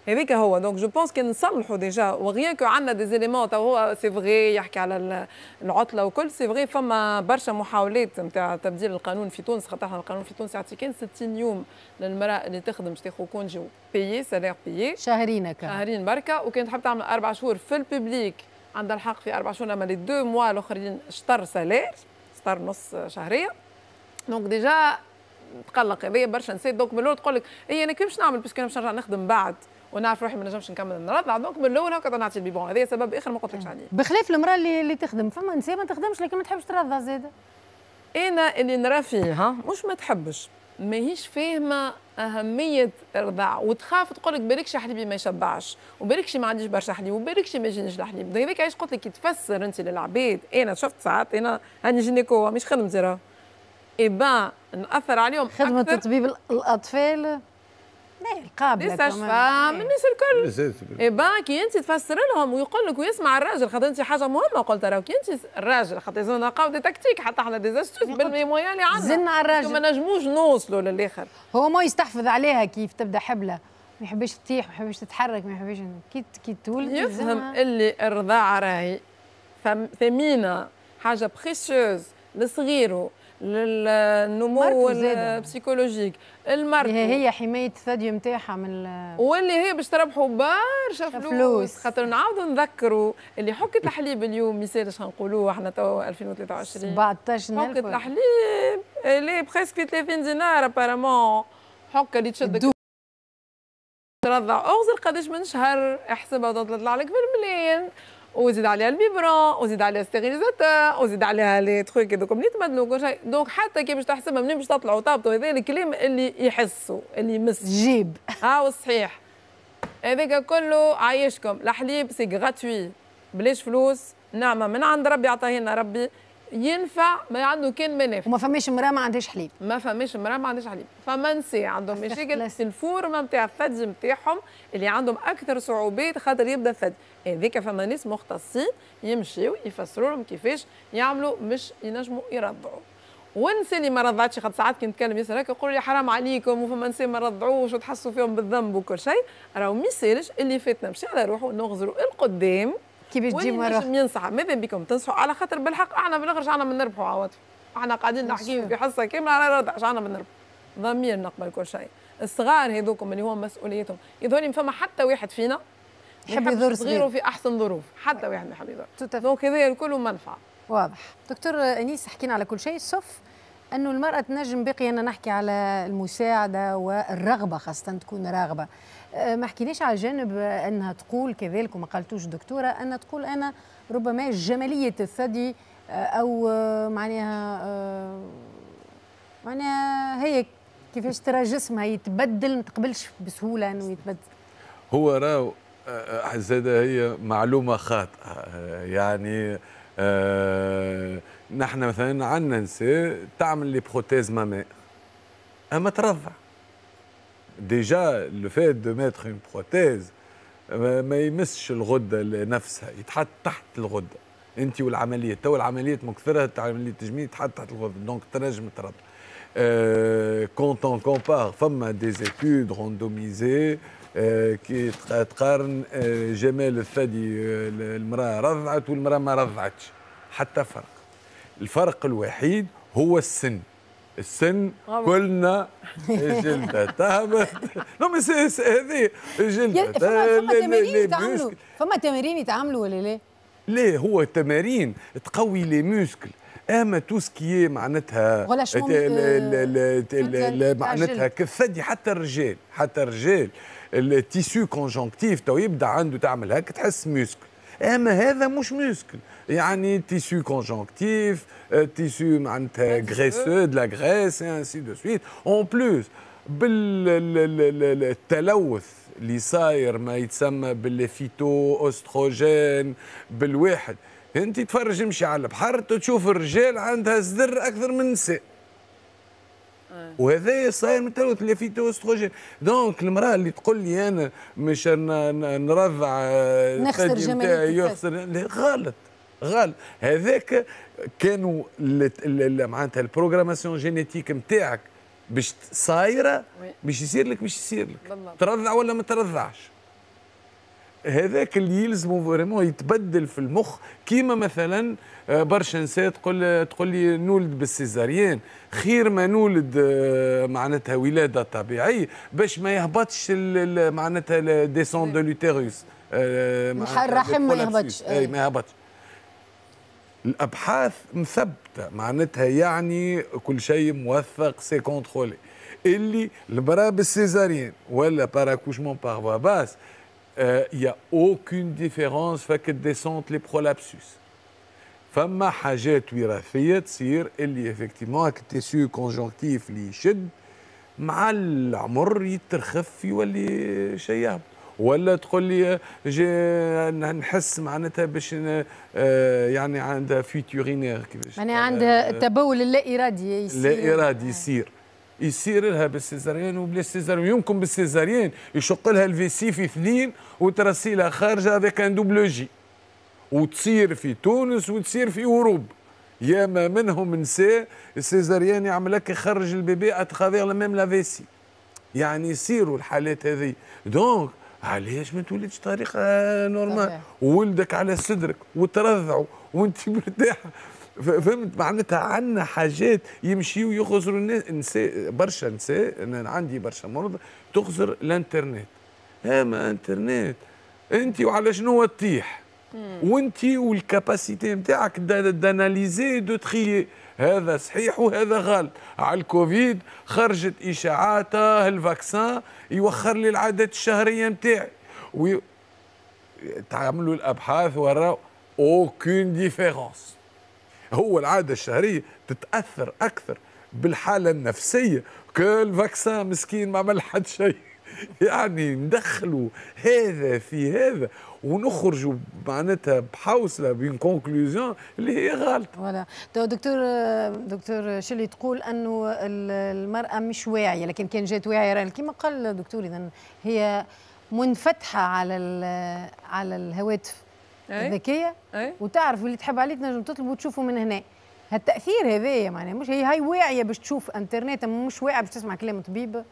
هذاك هو دونك جو بونس كان نصلحوا ديجا وغيان كو عندنا دي زيليمون تو هو سي فغي يحكي على العطله وكل سي فغي فما برشا محاولات نتاع تبديل القانون في تونس خاطر القانون في تونس يعطي كان 60 يوم للمراه اللي تخدم باش تاخذ كونجي بيي سالير بيي شهرين كان شهرين بركه وكان تحب تعمل اربع شهور في الببليك عندها الحق في اربع شهور اما لي دو موا الاخرين شطر سالير شطر نص شهريه دونك ديجا تقلق هذايا برشا نسيت دونك من الاول تقول لك اي انا كيفاش نعمل باسكو انا باش نرجع نخدم بعد ونعرف روحي ما نجمش نكمل النهارده دونك من الاول هكا نعطي البيبون هذا سبب اخر ما قلتلكش عليه آه. بخلاف المراه اللي, اللي تخدم فما نساء ما تخدمش لكن ما تحبش ترضى زاده انا اللي نرى فيها مش ما تحبش ماهيش فاهمه اهميه الرضاع وتخاف تقول لك بالكش حليبي ما يشبعش وبالكش ما عنديش برشا حليب وبالكش ما يجينيش الحليب هذاك علاش قلت لك تفسر انت للعباد انا شفت ساعات انا هاني جينيكو مش خدمتي راه اي ناثر عليهم خدمه تطبيب الاطفال إيه، القابله مستشفى إيه. فام الناس الكل كي إيه، انت تفسر لهم ويقول لك ويسمع الراجل خاطر انت حاجه مهمه قلت راه كي انت الراجل خاطر زونا قاعده تكتيك حتى احنا زاستوس بالميمويا اللي عندنا زلنا على الراجل ما نجموش نوصلوا للاخر هو ما يستحفظ عليها كيف تبدا حبله ما يحبش تطيح ما يحبش تتحرك ما يحبش كي كي تولد يفهم اللي الرضاعه راهي ثمينه حاجه بريسيوز لصغيره للنمو البسيكولوجيك المرض هي, هي حمايه الثدي نتاعها من واللي هي باش تربحوا برشا فلوس, فلوس. خاطر نعاودوا نذكروا اللي حكه الحليب اليوم مثال اش نقولوه احنا تو 2023 17 حكه الحليب اللي بريسك في 30 دينار ابارامون حكه اللي تشدك ترضع اغزر قداش من شهر احسبها تطلع لك في الملايين وزيد عليها البيبرون وزيد عليها ستيريزاتور وزيد عليها لي تخوك هذوك اللي يتمدلوا كل شيء دونك حتى كي باش تحسبها منين باش تطلعوا طابطوا هذا الكلام اللي يحسوا اللي يمس جيب ها الصحيح هذاك كله عايشكم الحليب سي غاتوي بلاش فلوس نعمه من عند ربي عطاه لنا ربي ينفع ما عنده كان منافع وما فماش مراه ما عندهاش حليب ما فماش مراه ما عندهاش حليب فما نساء عندهم مشاكل في الفورمه نتاع الثدي نتاعهم اللي عندهم اكثر صعوبات خاطر يبدا الثدي هذاك فما ناس مختصين يمشيو يفسروا لهم كيفاش يعملوا مش ينجموا يرضعوا ونسى اللي ما رضعتش خاطر ساعات كي نتكلم ياسر هكا يقولوا لي حرام عليكم وفما نساء ما رضعوش وتحسوا فيهم بالذنب وكل شيء راهو ما يسالش اللي فاتنا مشي على روحه نغزروا القدام كي باش تجي مره ينصح ماذا بكم تنصحوا على خاطر بالحق احنا في الاخر شعنا من نربحوا عواطف احنا قاعدين نحكي في حصه كامله على رضع شعنا من نربحوا ضمير نقبل كل شيء الصغار هذوكم اللي هو مسؤوليتهم يظهر لي فما حتى واحد فينا يحب يضر صغيره في احسن ظروف حتى طيب. واحد ما يحب يضر دونك هذا الكل منفعه واضح دكتور انيس حكينا على كل شيء سوف انه المراه تنجم باقي انا نحكي على المساعده والرغبه خاصه تكون راغبه آه، ما حكيناش على جانب انها تقول كذلك وما قالتوش دكتوره ان تقول انا ربما جماليه الثدي آه، او آه، معناها معناها هي كيفاش ترى جسمها يتبدل ما تقبلش بسهوله انه يتبدل هو راو زادة هي معلومة خاطئة يعني نحن مثلا عندنا نساء تعمل لي بروتيز مامير أما ترضع ديجا لو فات دو ميتر اون بروتيز ما يمسش الغده نفسها يتحط تحت الغده انت والعمليه تو العمليات مكثره تاع عمليه التجميل تحط تحت الغده دونك تنجم تربط كونت اون كومبار فما دي زيتود روندوميزي كي تقارن euh, جمال الثدي euh، المراه رضعت والمراه ما رضعتش حتى فرق الفرق الوحيد هو السن السن كلنا الجلده تهبط نو مي هذه الجلده يعني فما تمارين يتعملوا فما تمارين يتعملوا ولا لا؟ لا هو تمارين تقوي لي موسكل اما تو سكي معناتها معناتها كالثدي حتى الرجال حتى الرجال التيسو كونجونكتيف تو يبدا عنده تعمل هكا تحس موسكل اما هذا مش مسكل يعني تيسو كونجونكتيف آه، تيسو معناتها غريسو دو لا غريس انسي دو سويت اون بلوس بالتلوث اللي صاير ما يتسمى بالفيتو استروجين بالواحد انت تفرج امشي على البحر تشوف الرجال عندها زدر اكثر من النساء وهذا صاير من تو اللي في استروجين دونك المراه اللي تقول لي انا مش نرضع آه، نخسر جمالي يخسر غلط غلط هذاك كانوا معناتها البروغراماسيون جينيتيك نتاعك باش صايره باش يصير لك باش يصير لك ترضع ولا ما ترضعش هذاك اللي يلزم فريمون يتبدل في المخ كيما مثلا آه، برشا نساء تقول تقول لي نولد بالسيزاريان خير ما نولد آه، معناتها ولاده طبيعيه باش ما يهبطش معناتها ديسون دو لوتيروس الرحم ما يهبطش اي ما يهبطش الابحاث مثبته معناتها يعني كل شيء موثق سي كونترولي اللي المراه بالسيزاريان ولا باراكوشمون باغ باس il euh, n'y a aucune différence فك الديسونت لي برولابسوس فما حاجات وراثيه تصير اللي افكتيمون هاك التيسيو كونجونكتيف اللي يشد مع العمر يترخف يولي شيء يهبط ولا تقول لي جي نحس معناتها باش يعني عندها فيتورينير كيفاش معناها عندها التبول اللا ارادي يصير لا ارادي يصير يصير لها بالسيزاريان وبلا سيزاريان يمكن بالسيزاريان يشق لها الفيسي في اثنين وترسيلها خارجه هذا كان دوبلوجي وتصير في تونس وتصير في اوروبا يا ما منهم نساء السيزاريان يعمل لك يخرج البيبي اتخافيغ ميم لا فيسي يعني يصيروا الحالات هذه دونك علاش ما تولدش طريقه نورمال وولدك على صدرك وترضعه وانت مرتاحه فهمت معناتها عندنا حاجات يمشيوا يخسروا الناس نساء برشا نساء انا عندي برشا مرضى تخسر الانترنت ما انترنت انت وعلى شنو تطيح وانت والكاباسيتي نتاعك داناليزي دو تخيي هذا صحيح وهذا غلط على الكوفيد خرجت اشاعات الفاكسان يوخر لي العادات الشهريه نتاعي وي... تعملوا الابحاث وراء اوكين ديفيرونس هو العاده الشهريه تتاثر اكثر بالحاله النفسيه كل فاكسان مسكين ما عمل حد شيء يعني ندخلوا هذا في هذا ونخرجوا معناتها بحوصله بين كونكلوزيون اللي هي غلط ولا دكتور دكتور شلي تقول انه المراه مش واعيه لكن كان جات واعيه كما قال الدكتور اذا هي منفتحه على على الهواتف إيه؟ ذكيه إيه؟ وتعرف اللي تحب عليه تنجم تطلب وتشوفه من هنا هالتاثير هذايا معناها مش هي هاي واعيه باش تشوف انترنت مش واعيه باش تسمع كلام طبيب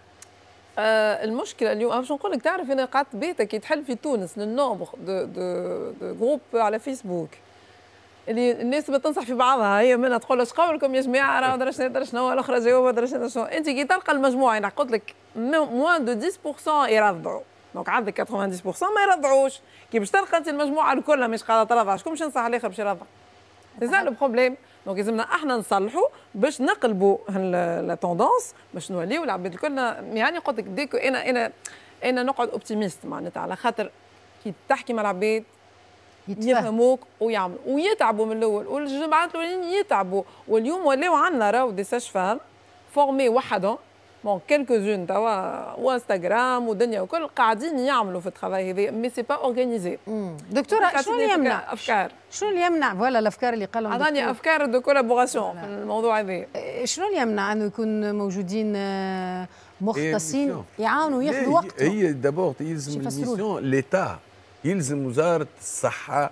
آه المشكله اليوم باش نقول لك تعرف انا قعدت بيتك يتحل في تونس للنومبر دو, دو, دو جروب على فيسبوك اللي الناس بتنصح في بعضها هي منها تقول اش قولكم يا جماعه راه درا شنو شنو الاخرى جاوبه درا شنو انت كي تلقى المجموعه انا قلت لك موان دو 10% يرضعوا دونك عندك 90% ما يرضعوش كي باش تلقى انت المجموعه الكل مش قاعده ترضع شكون باش ينصح الاخر باش يرضع سي البروبليم دونك لازمنا احنا نصلحوا باش نقلبوا لا توندونس باش نوليو العباد الكلنا يعني قلت لك ديكو انا انا انا نقعد اوبتيميست معناتها على خاطر كي تحكي مع العباد يفهموك ويعملوا ويتعبوا من الاول والجماعات الاولين يتعبوا واليوم ولاو عندنا راهو دي ساج فام فورمي وحدهم بون كيلكوزون توا وانستغرام ودنيا وكل قاعدين يعملوا في الترافاي هذا مي سي با اورغانيزي دكتوره شنو اللي يمنع افكار شنو اللي يمنع فوالا الافكار اللي قالهم عطاني افكار دو كولابوراسيون في الموضوع هذا شنو اللي يمنع انه يكون موجودين مختصين يعاونوا ياخذوا وقت هي دابور يلزم الميسيون ليتا يلزم وزاره الصحه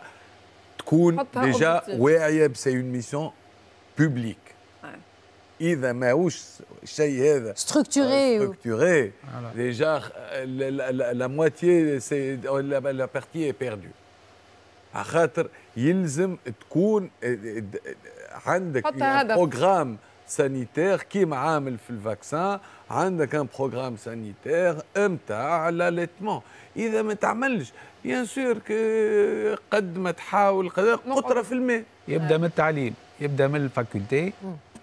تكون ديجا واعيه بسي اون ميسيون بوبليك اذا ماهوش الشيء هذا ستركتوري آه، ستركتوري ديجا لا مواتي سي لا بارتي اي بيردو على خاطر يلزم تكون آه، آه، عندك بروغرام سانيتير كيما عامل في الفاكسان عندك ان بروغرام سانيتير امتاع لاليتمون اذا ما تعملش بيان سور قد ما تحاول قطره في الماء يبدا من التعليم يبدا من الفاكولتي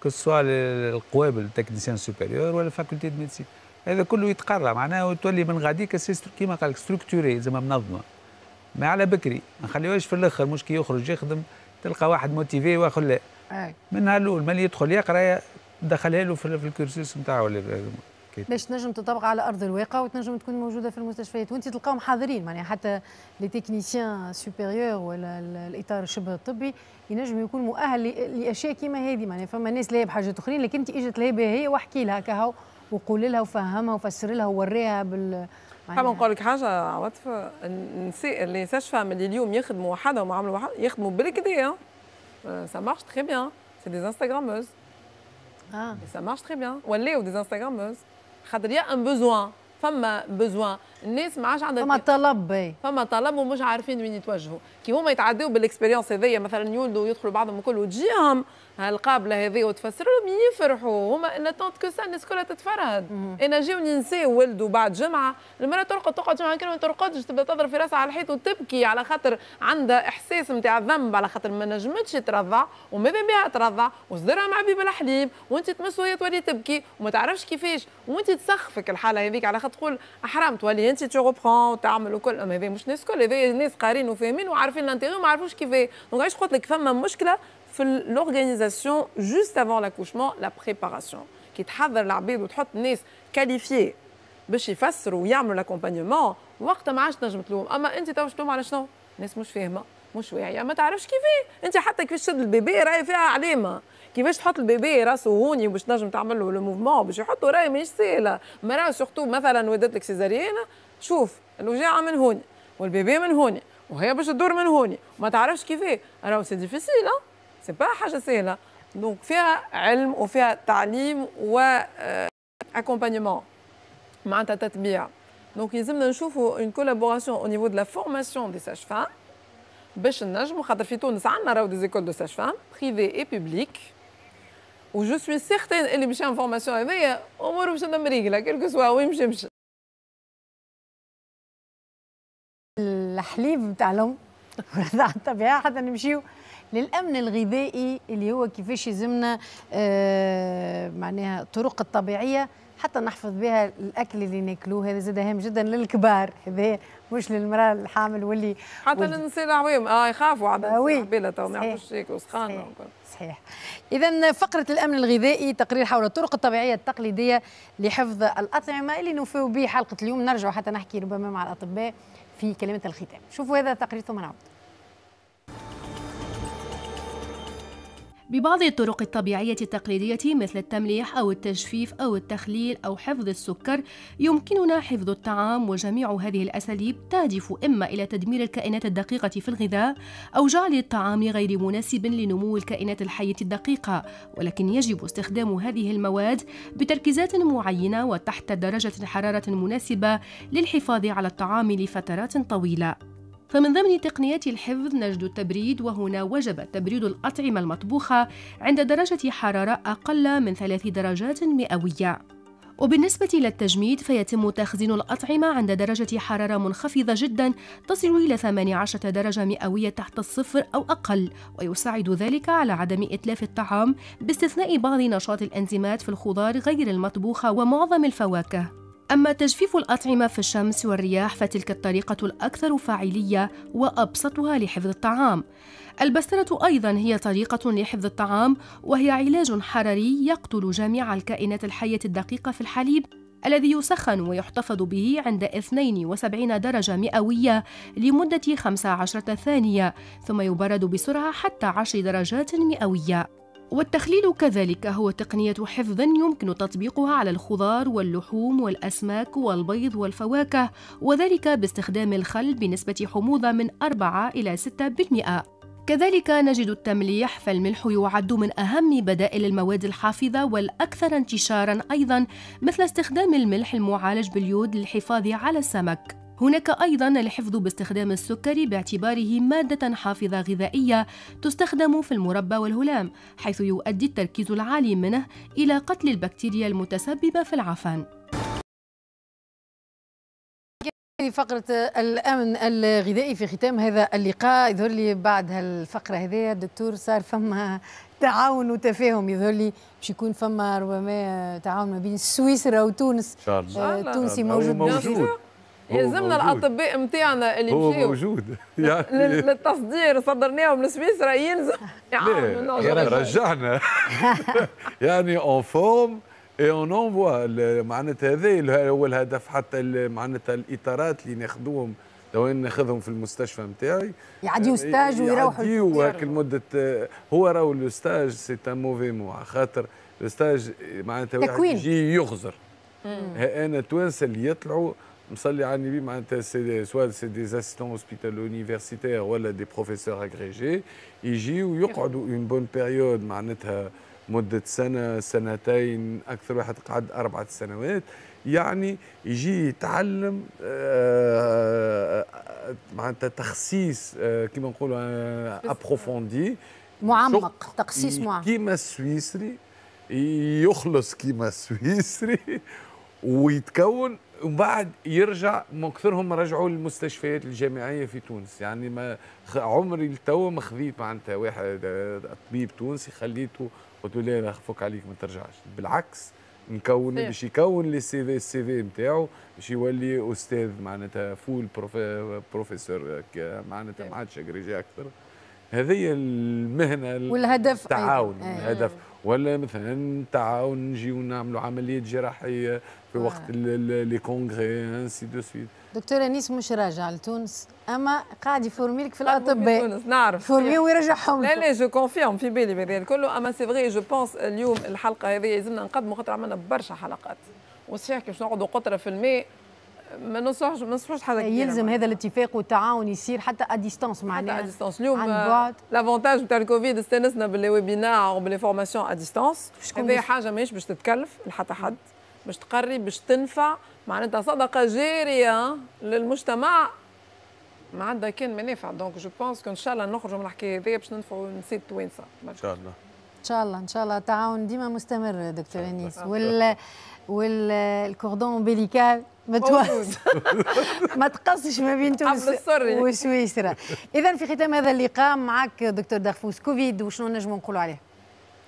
كو سوا القوابل تكنيسيان سوبيريور ولا فاكولتي دو ميديسين هذا كله يتقرى معناها وتولي من غاديك كيما قال لك ستركتوري زعما منظمه ما على بكري ما نخليوهاش في الاخر مش كي يخرج يخدم تلقى واحد موتيفي واخر لا من الاول ملي يدخل يقرا دخلها له في الكورسوس نتاعو اكيد باش تنجم تطبق على ارض الواقع وتنجم تكون موجوده في المستشفيات وانت تلقاهم حاضرين معناها حتى لي تكنيسيان سوبيريور ولا الاطار الشبه الطبي ينجم يكون مؤهل لاشياء كيما هذه معناها فما ناس لاهي بحاجات اخرين لكن انت اجت لاهي بها هي واحكي لها كهو وقول لها وفهمها وفسر لها ووريها بال حاب نقول لك حاجه عواطف النساء اللي فاهم اللي اليوم يخدموا وحدهم وعملوا وحدهم يخدموا بالكدا سا مارش تري بيان سي دي انستغراموز اه سا مارش تري بيان ولاو دي انستغراموز خاطر يا ان بوزوان فما بوزوان الناس ما عادش عندها فما طلب فما طلب ومش عارفين وين يتوجهوا كي هما يتعداو بالاكسبيريونس هذيا مثلا يولدوا ويدخلوا بعضهم الكل وتجيهم هالقابله هذه وتفسر لهم يفرحوا هما ان طونت كو سا الناس كلها تتفرهد انا جاوني وننسي ولد بعد جمعه المراه ترقد تقعد جمعه كامله ما ترقدش تبدا تضرب في راسها على الحيط وتبكي على خاطر عندها احساس نتاع ذنب على خاطر ما نجمتش ترضع وماذا بها ترضع وصدرها مع بيب الحليب وانت تمس وهي تولي تبكي وما تعرفش كيفاش وانت تسخفك الحاله هذيك على خاطر تقول حرام تولي انت تروبخون وتعمل وكل هذا مش ناس كل هذا ناس قارين وفاهمين وعارفين الانتيغي وما عرفوش كيفاه دونك علاش قلت لك فما مشكله في لورغانيزاسيون جوست افون لاكوشمون لا بريباراسيون كي تحضر العباد وتحط ناس كاليفيي باش يفسروا ويعملوا لاكومبانيومون وقتها ما عادش تنجم تلوم اما انت تو تلوم على شنو الناس مش فاهمه مش واعيه ما تعرفش كيفاه انت حتى كيفاش تشد البيبي راهي فيها علامه كيفاش تحط البيبي راسه هوني باش تنجم تعمل له الموفمون باش يحطه راهي ماهيش سهله مراه سورتو مثلا ولدت لك سيزاريانه شوف الوجاعه من هوني والبيبي من هوني وهي باش تدور من هوني ما تعرفش كيفاه راهو سي ديفيسيل سي با حاجه سهله دونك فيها علم وفيها تعليم و اكومبانيمون معناتها تتبيع دونك يلزمنا نشوفوا اون كولابوراسيون او نيفو دو لا فورماسيون دي ساج فام باش نجموا خاطر في تونس عندنا راهو دي زيكول دو ساج فام بريفي اي بوبليك و جو سوي سيغتين اللي مشى فورماسيون هذايا اموره باش مريقله كيلكو سوا وين مشى مشى الحليب نتاع الام الطبيعه حتى نمشيو للامن الغذائي اللي هو كيفاش يلزمنا آه، معناها الطرق الطبيعيه حتى نحفظ بها الاكل اللي ناكلوه هذا زاد هام جدا للكبار هذا مش للمراه الحامل واللي حتى للنساء العوام اه يخافوا على آه، قبيله تو ما يعرفوش ياكلوا سخانه صحيح اذا فقره الامن الغذائي تقرير حول الطرق الطبيعيه التقليديه لحفظ الاطعمه اللي نوفيو به حلقه اليوم نرجع حتى نحكي ربما مع الاطباء في كلمه الختام شوفوا هذا تقرير ثم نعود ببعض الطرق الطبيعية التقليدية مثل التمليح أو التجفيف أو التخليل أو حفظ السكر يمكننا حفظ الطعام وجميع هذه الأساليب تهدف إما إلى تدمير الكائنات الدقيقة في الغذاء أو جعل الطعام غير مناسب لنمو الكائنات الحية الدقيقة ولكن يجب استخدام هذه المواد بتركيزات معينة وتحت درجة حرارة مناسبة للحفاظ على الطعام لفترات طويلة فمن ضمن تقنيات الحفظ نجد التبريد وهنا وجب تبريد الأطعمة المطبوخة عند درجة حرارة أقل من ثلاث درجات مئوية وبالنسبة للتجميد فيتم تخزين الأطعمة عند درجة حرارة منخفضة جدا تصل إلى 18 درجة مئوية تحت الصفر أو أقل ويساعد ذلك على عدم إتلاف الطعام باستثناء بعض نشاط الأنزيمات في الخضار غير المطبوخة ومعظم الفواكه أما تجفيف الأطعمة في الشمس والرياح فتلك الطريقة الأكثر فاعلية وأبسطها لحفظ الطعام. البسترة أيضا هي طريقة لحفظ الطعام وهي علاج حراري يقتل جميع الكائنات الحية الدقيقة في الحليب الذي يسخن ويحتفظ به عند 72 درجة مئوية لمدة 15 ثانية ثم يبرد بسرعة حتى 10 درجات مئوية والتخليل كذلك هو تقنية حفظ يمكن تطبيقها على الخضار واللحوم والأسماك والبيض والفواكه وذلك باستخدام الخل بنسبة حموضة من 4 إلى 6%. كذلك نجد التمليح فالملح يعد من أهم بدائل المواد الحافظة والأكثر انتشارا أيضا مثل استخدام الملح المعالج باليود للحفاظ على السمك هناك أيضا الحفظ باستخدام السكر باعتباره مادة حافظة غذائية تستخدم في المربى والهلام حيث يؤدي التركيز العالي منه إلى قتل البكتيريا المتسببة في العفن في فقرة الأمن الغذائي في ختام هذا اللقاء يظهر لي بعد هالفقرة هذه الدكتور صار فما تعاون وتفاهم يظهر لي باش يكون فما ربما تعاون ما بين سويسرا وتونس إن شاء الله. آه، تونسي موجود, موجود. يلزمنا الاطباء نتاعنا اللي هو موجود يعني للتصدير صدرناهم لسويسرا يلزم رجعنا يعني اون فورم اي اون انفوا معناتها هذا هو الهدف حتى معناتها الاطارات اللي ناخذوهم لو ناخذهم في المستشفى نتاعي يعديو يعني ستاج ويروحوا يعديوا هاك المده هو راهو لو ستاج سي ان موفي مو خاطر لو ستاج معناتها واحد يجي يغزر انا توانسه اللي يطلعوا مصلي على النبي معناتها سوا سي دي اسيستون هوسبيتالو اونيفرسيتير ولا دي بروفيسور اغريجي يجيو يقعدوا اون بون بيريود معناتها مده سنه سنتين اكثر واحد قعد اربعه سنوات يعني يجي يتعلم آه، معناتها تخصيص آه، كيما نقولوا ابروفوندي آه، معمق تخصيص معمق كيما السويسري يخلص كيما السويسري ويتكون وبعد يرجع مكثرهم رجعوا للمستشفيات الجامعيه في تونس يعني ما عمري لتوا ما خذيت معناتها واحد آه، طبيب تونسي خليته قلت له لا خفوك عليك ما ترجعش بالعكس نكون باش يكون لي سي في السي في نتاعو باش يولي استاذ معناتها فول بروفيسور معناتها ما عادش اكثر هذه المهنه والهدف التعاون إيه. الهدف ولا مثلا تعاون نجيو نعملوا عمليات جراحيه في وقت آه. لي كونغري انسي دو سويت دكتور انيس مش راجع لتونس اما قاعد يفورميلك في الاطباء نعرف فورمي ويرجعهم لا لا جو كونفيرم في بالي بالريال كله اما سي فغي جو بونس اليوم الحلقه هذه لازمنا نقدموا خاطر عملنا برشا حلقات وصحيح كيفاش نقعدوا قطره في الماء ما ننصحش ما ننصحوش حدا يلزم هذا الاتفاق والتعاون يصير حتى ديستونس معناها حتى اديستانس اليوم لافونتاج آه، نتاع الكوفيد استانسنا بالويبينار ويبينار وباللي فورماسيون اديستانس هذه حاجه ماهيش باش تتكلف لحتى حد باش تقري باش تنفع معناتها صدقه جاريه للمجتمع ما عندها كان منافع دونك جو بونس كو ان شاء الله نخرجوا من الحكايه هذه باش ننفعوا نسيت التوانسه ان شاء الله ان شاء الله ان شاء الله التعاون ديما مستمر دكتور انيس وال والكوردون امبيليكال متوسط ما تقصش ما بين تونس وسويسرا اذا في ختام هذا اللقاء معك دكتور دغفوس كوفيد وشنو نجموا نقولوا عليه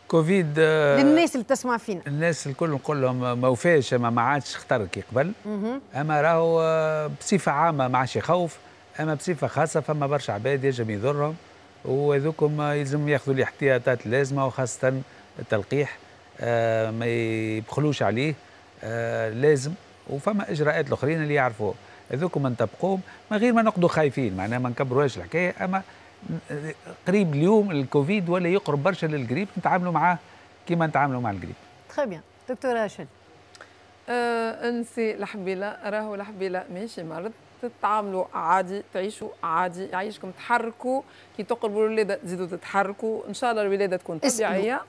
كوفيد آه، للناس اللي تسمع فينا الناس الكل نقول لهم ما وفاش ما عادش خطر كي قبل اما راهو آه، بصفه عامه ما عادش يخوف اما بصفه خاصه فما برشا عباد يجب يضرهم وهذوكم يلزم ياخذوا الاحتياطات اللازمه وخاصه التلقيح آه، ما يبخلوش عليه آه، لازم وفما اجراءات الاخرين اللي يعرفوهم هذوكم نطبقوهم من غير ما نقعدوا خايفين معناها ما نكبروهاش الحكايه اما قريب اليوم الكوفيد ولا يقرب برشا للقريب نتعاملوا معاه كما نتعاملوا مع القريب. تخي بيان دكتور راشد. آه انسي الحبيله راهو الحبيله ماشي مرض تتعاملوا عادي تعيشوا عادي يعيشكم تحركوا كي تقربوا الولاده تزيدوا تتحركوا ان شاء الله الولاده تكون طبيعيه. اسألوا.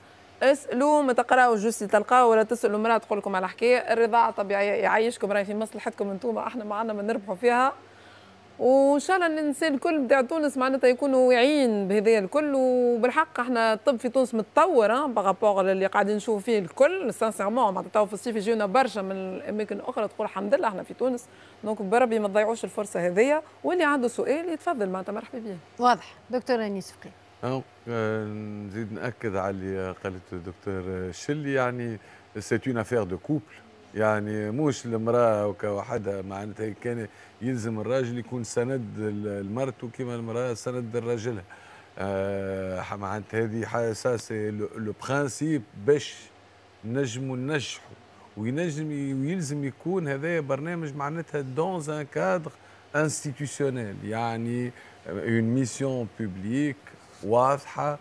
اسالوا ما تقراوا جوسي تلقاو ولا تسالوا امراه تقول لكم على حكايه الرضاعه الطبيعيه يعيشكم راهي في مصلحتكم انتم احنا معنا ما نربحوا فيها وان شاء الله الانسان الكل بتاع تونس معناتها يكونوا واعيين بهذايا الكل وبالحق احنا الطب في تونس متطور بارابور اللي قاعدين نشوفوا فيه الكل سانسيرمون معناتها تو في الصيف يجيونا برشا من الاماكن الاخرى تقول الحمد لله احنا في تونس دونك بربي ما تضيعوش الفرصه هذيا واللي عنده سؤال يتفضل معناتها مرحبا بيه واضح دكتوره انيس فقيه نزيد ناكد على اللي قالته الدكتور شلي يعني سيت اون افير دو كوبل يعني موش المراه وحدها معناتها كان يلزم الراجل يكون سند لمرته كما المراه سند لراجلها آه معناتها هذه سي لو برانسيب باش نجموا ننجحوا وينجم ويلزم يكون هذايا برنامج معناتها دونز ان كادر انستيتيوسيونيل يعني اون ميسيون بوبليك واضحه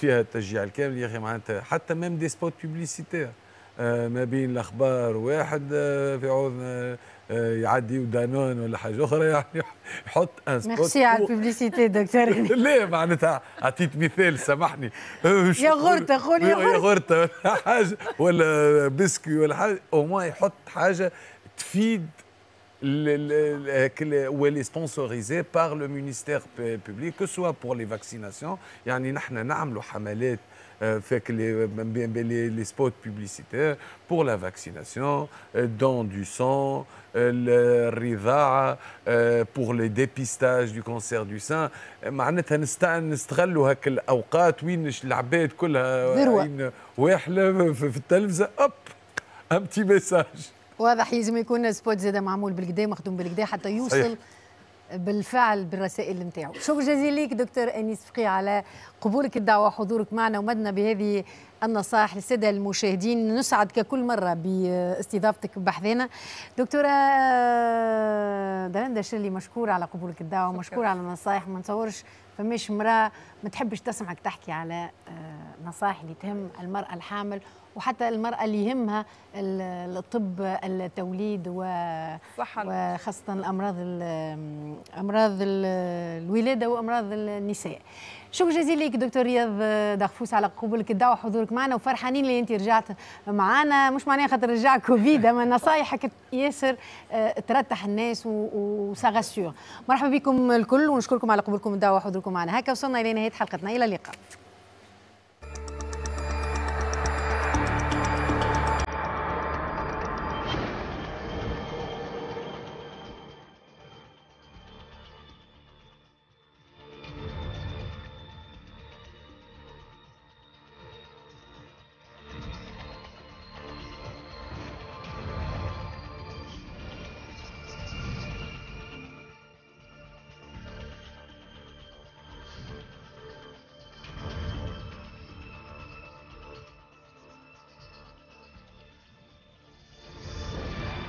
فيها التشجيع الكامل يا اخي معناتها حتى ميم دي سبوت بوبليسيتير ما بين الاخبار واحد آه، في عوض آه، آه، يعدي ودانون ولا حاجه اخرى يعني يحط ان سبوت ميرسي على البيبليسيتي دكتور لا معناتها اعطيت مثال سامحني يا غرته قول يا غرته ولا حاجه ولا بسكي ولا حاجه او يحط حاجه تفيد où elle est sponsorisée par le ministère public, que ce soit pour les vaccinations. يعني euh, fait que les, les, spots publicitaires pour la vaccination, euh, dans du sang, euh, le riva pour le dépistage du cancer du sein. un petit message واضح يلزم يكون سبوت زاد معمول بالكدا مخدوم بالكدا حتى يوصل صحيح. بالفعل بالرسائل نتاعو شكرا جزيلا لك دكتور انيس فقي على قبولك الدعوه وحضورك معنا ومدنا بهذه النصائح للساده المشاهدين نسعد ككل مره باستضافتك بحذانا دكتوره درندا آه، شلي مشكوره على قبولك الدعوه مشكوره على النصائح ما نصورش فماش امراه ما تحبش تسمعك تحكي على آه، نصائح اللي تهم المراه الحامل وحتى المرأة اللي يهمها الطب التوليد و وخاصة الأمراض أمراض الولادة وأمراض النساء شكرا جزيلا لك دكتور رياض دغفوس على قبولك الدعوه وحضورك معنا وفرحانين اللي انت رجعت معنا مش معناها خاطر رجع كوفيد اما نصايحك ياسر آه، ترتح الناس وسغسيور مرحبا بكم الكل ونشكركم على قبولكم الدعوه وحضوركم معنا هكا وصلنا الى نهايه حلقتنا الى اللقاء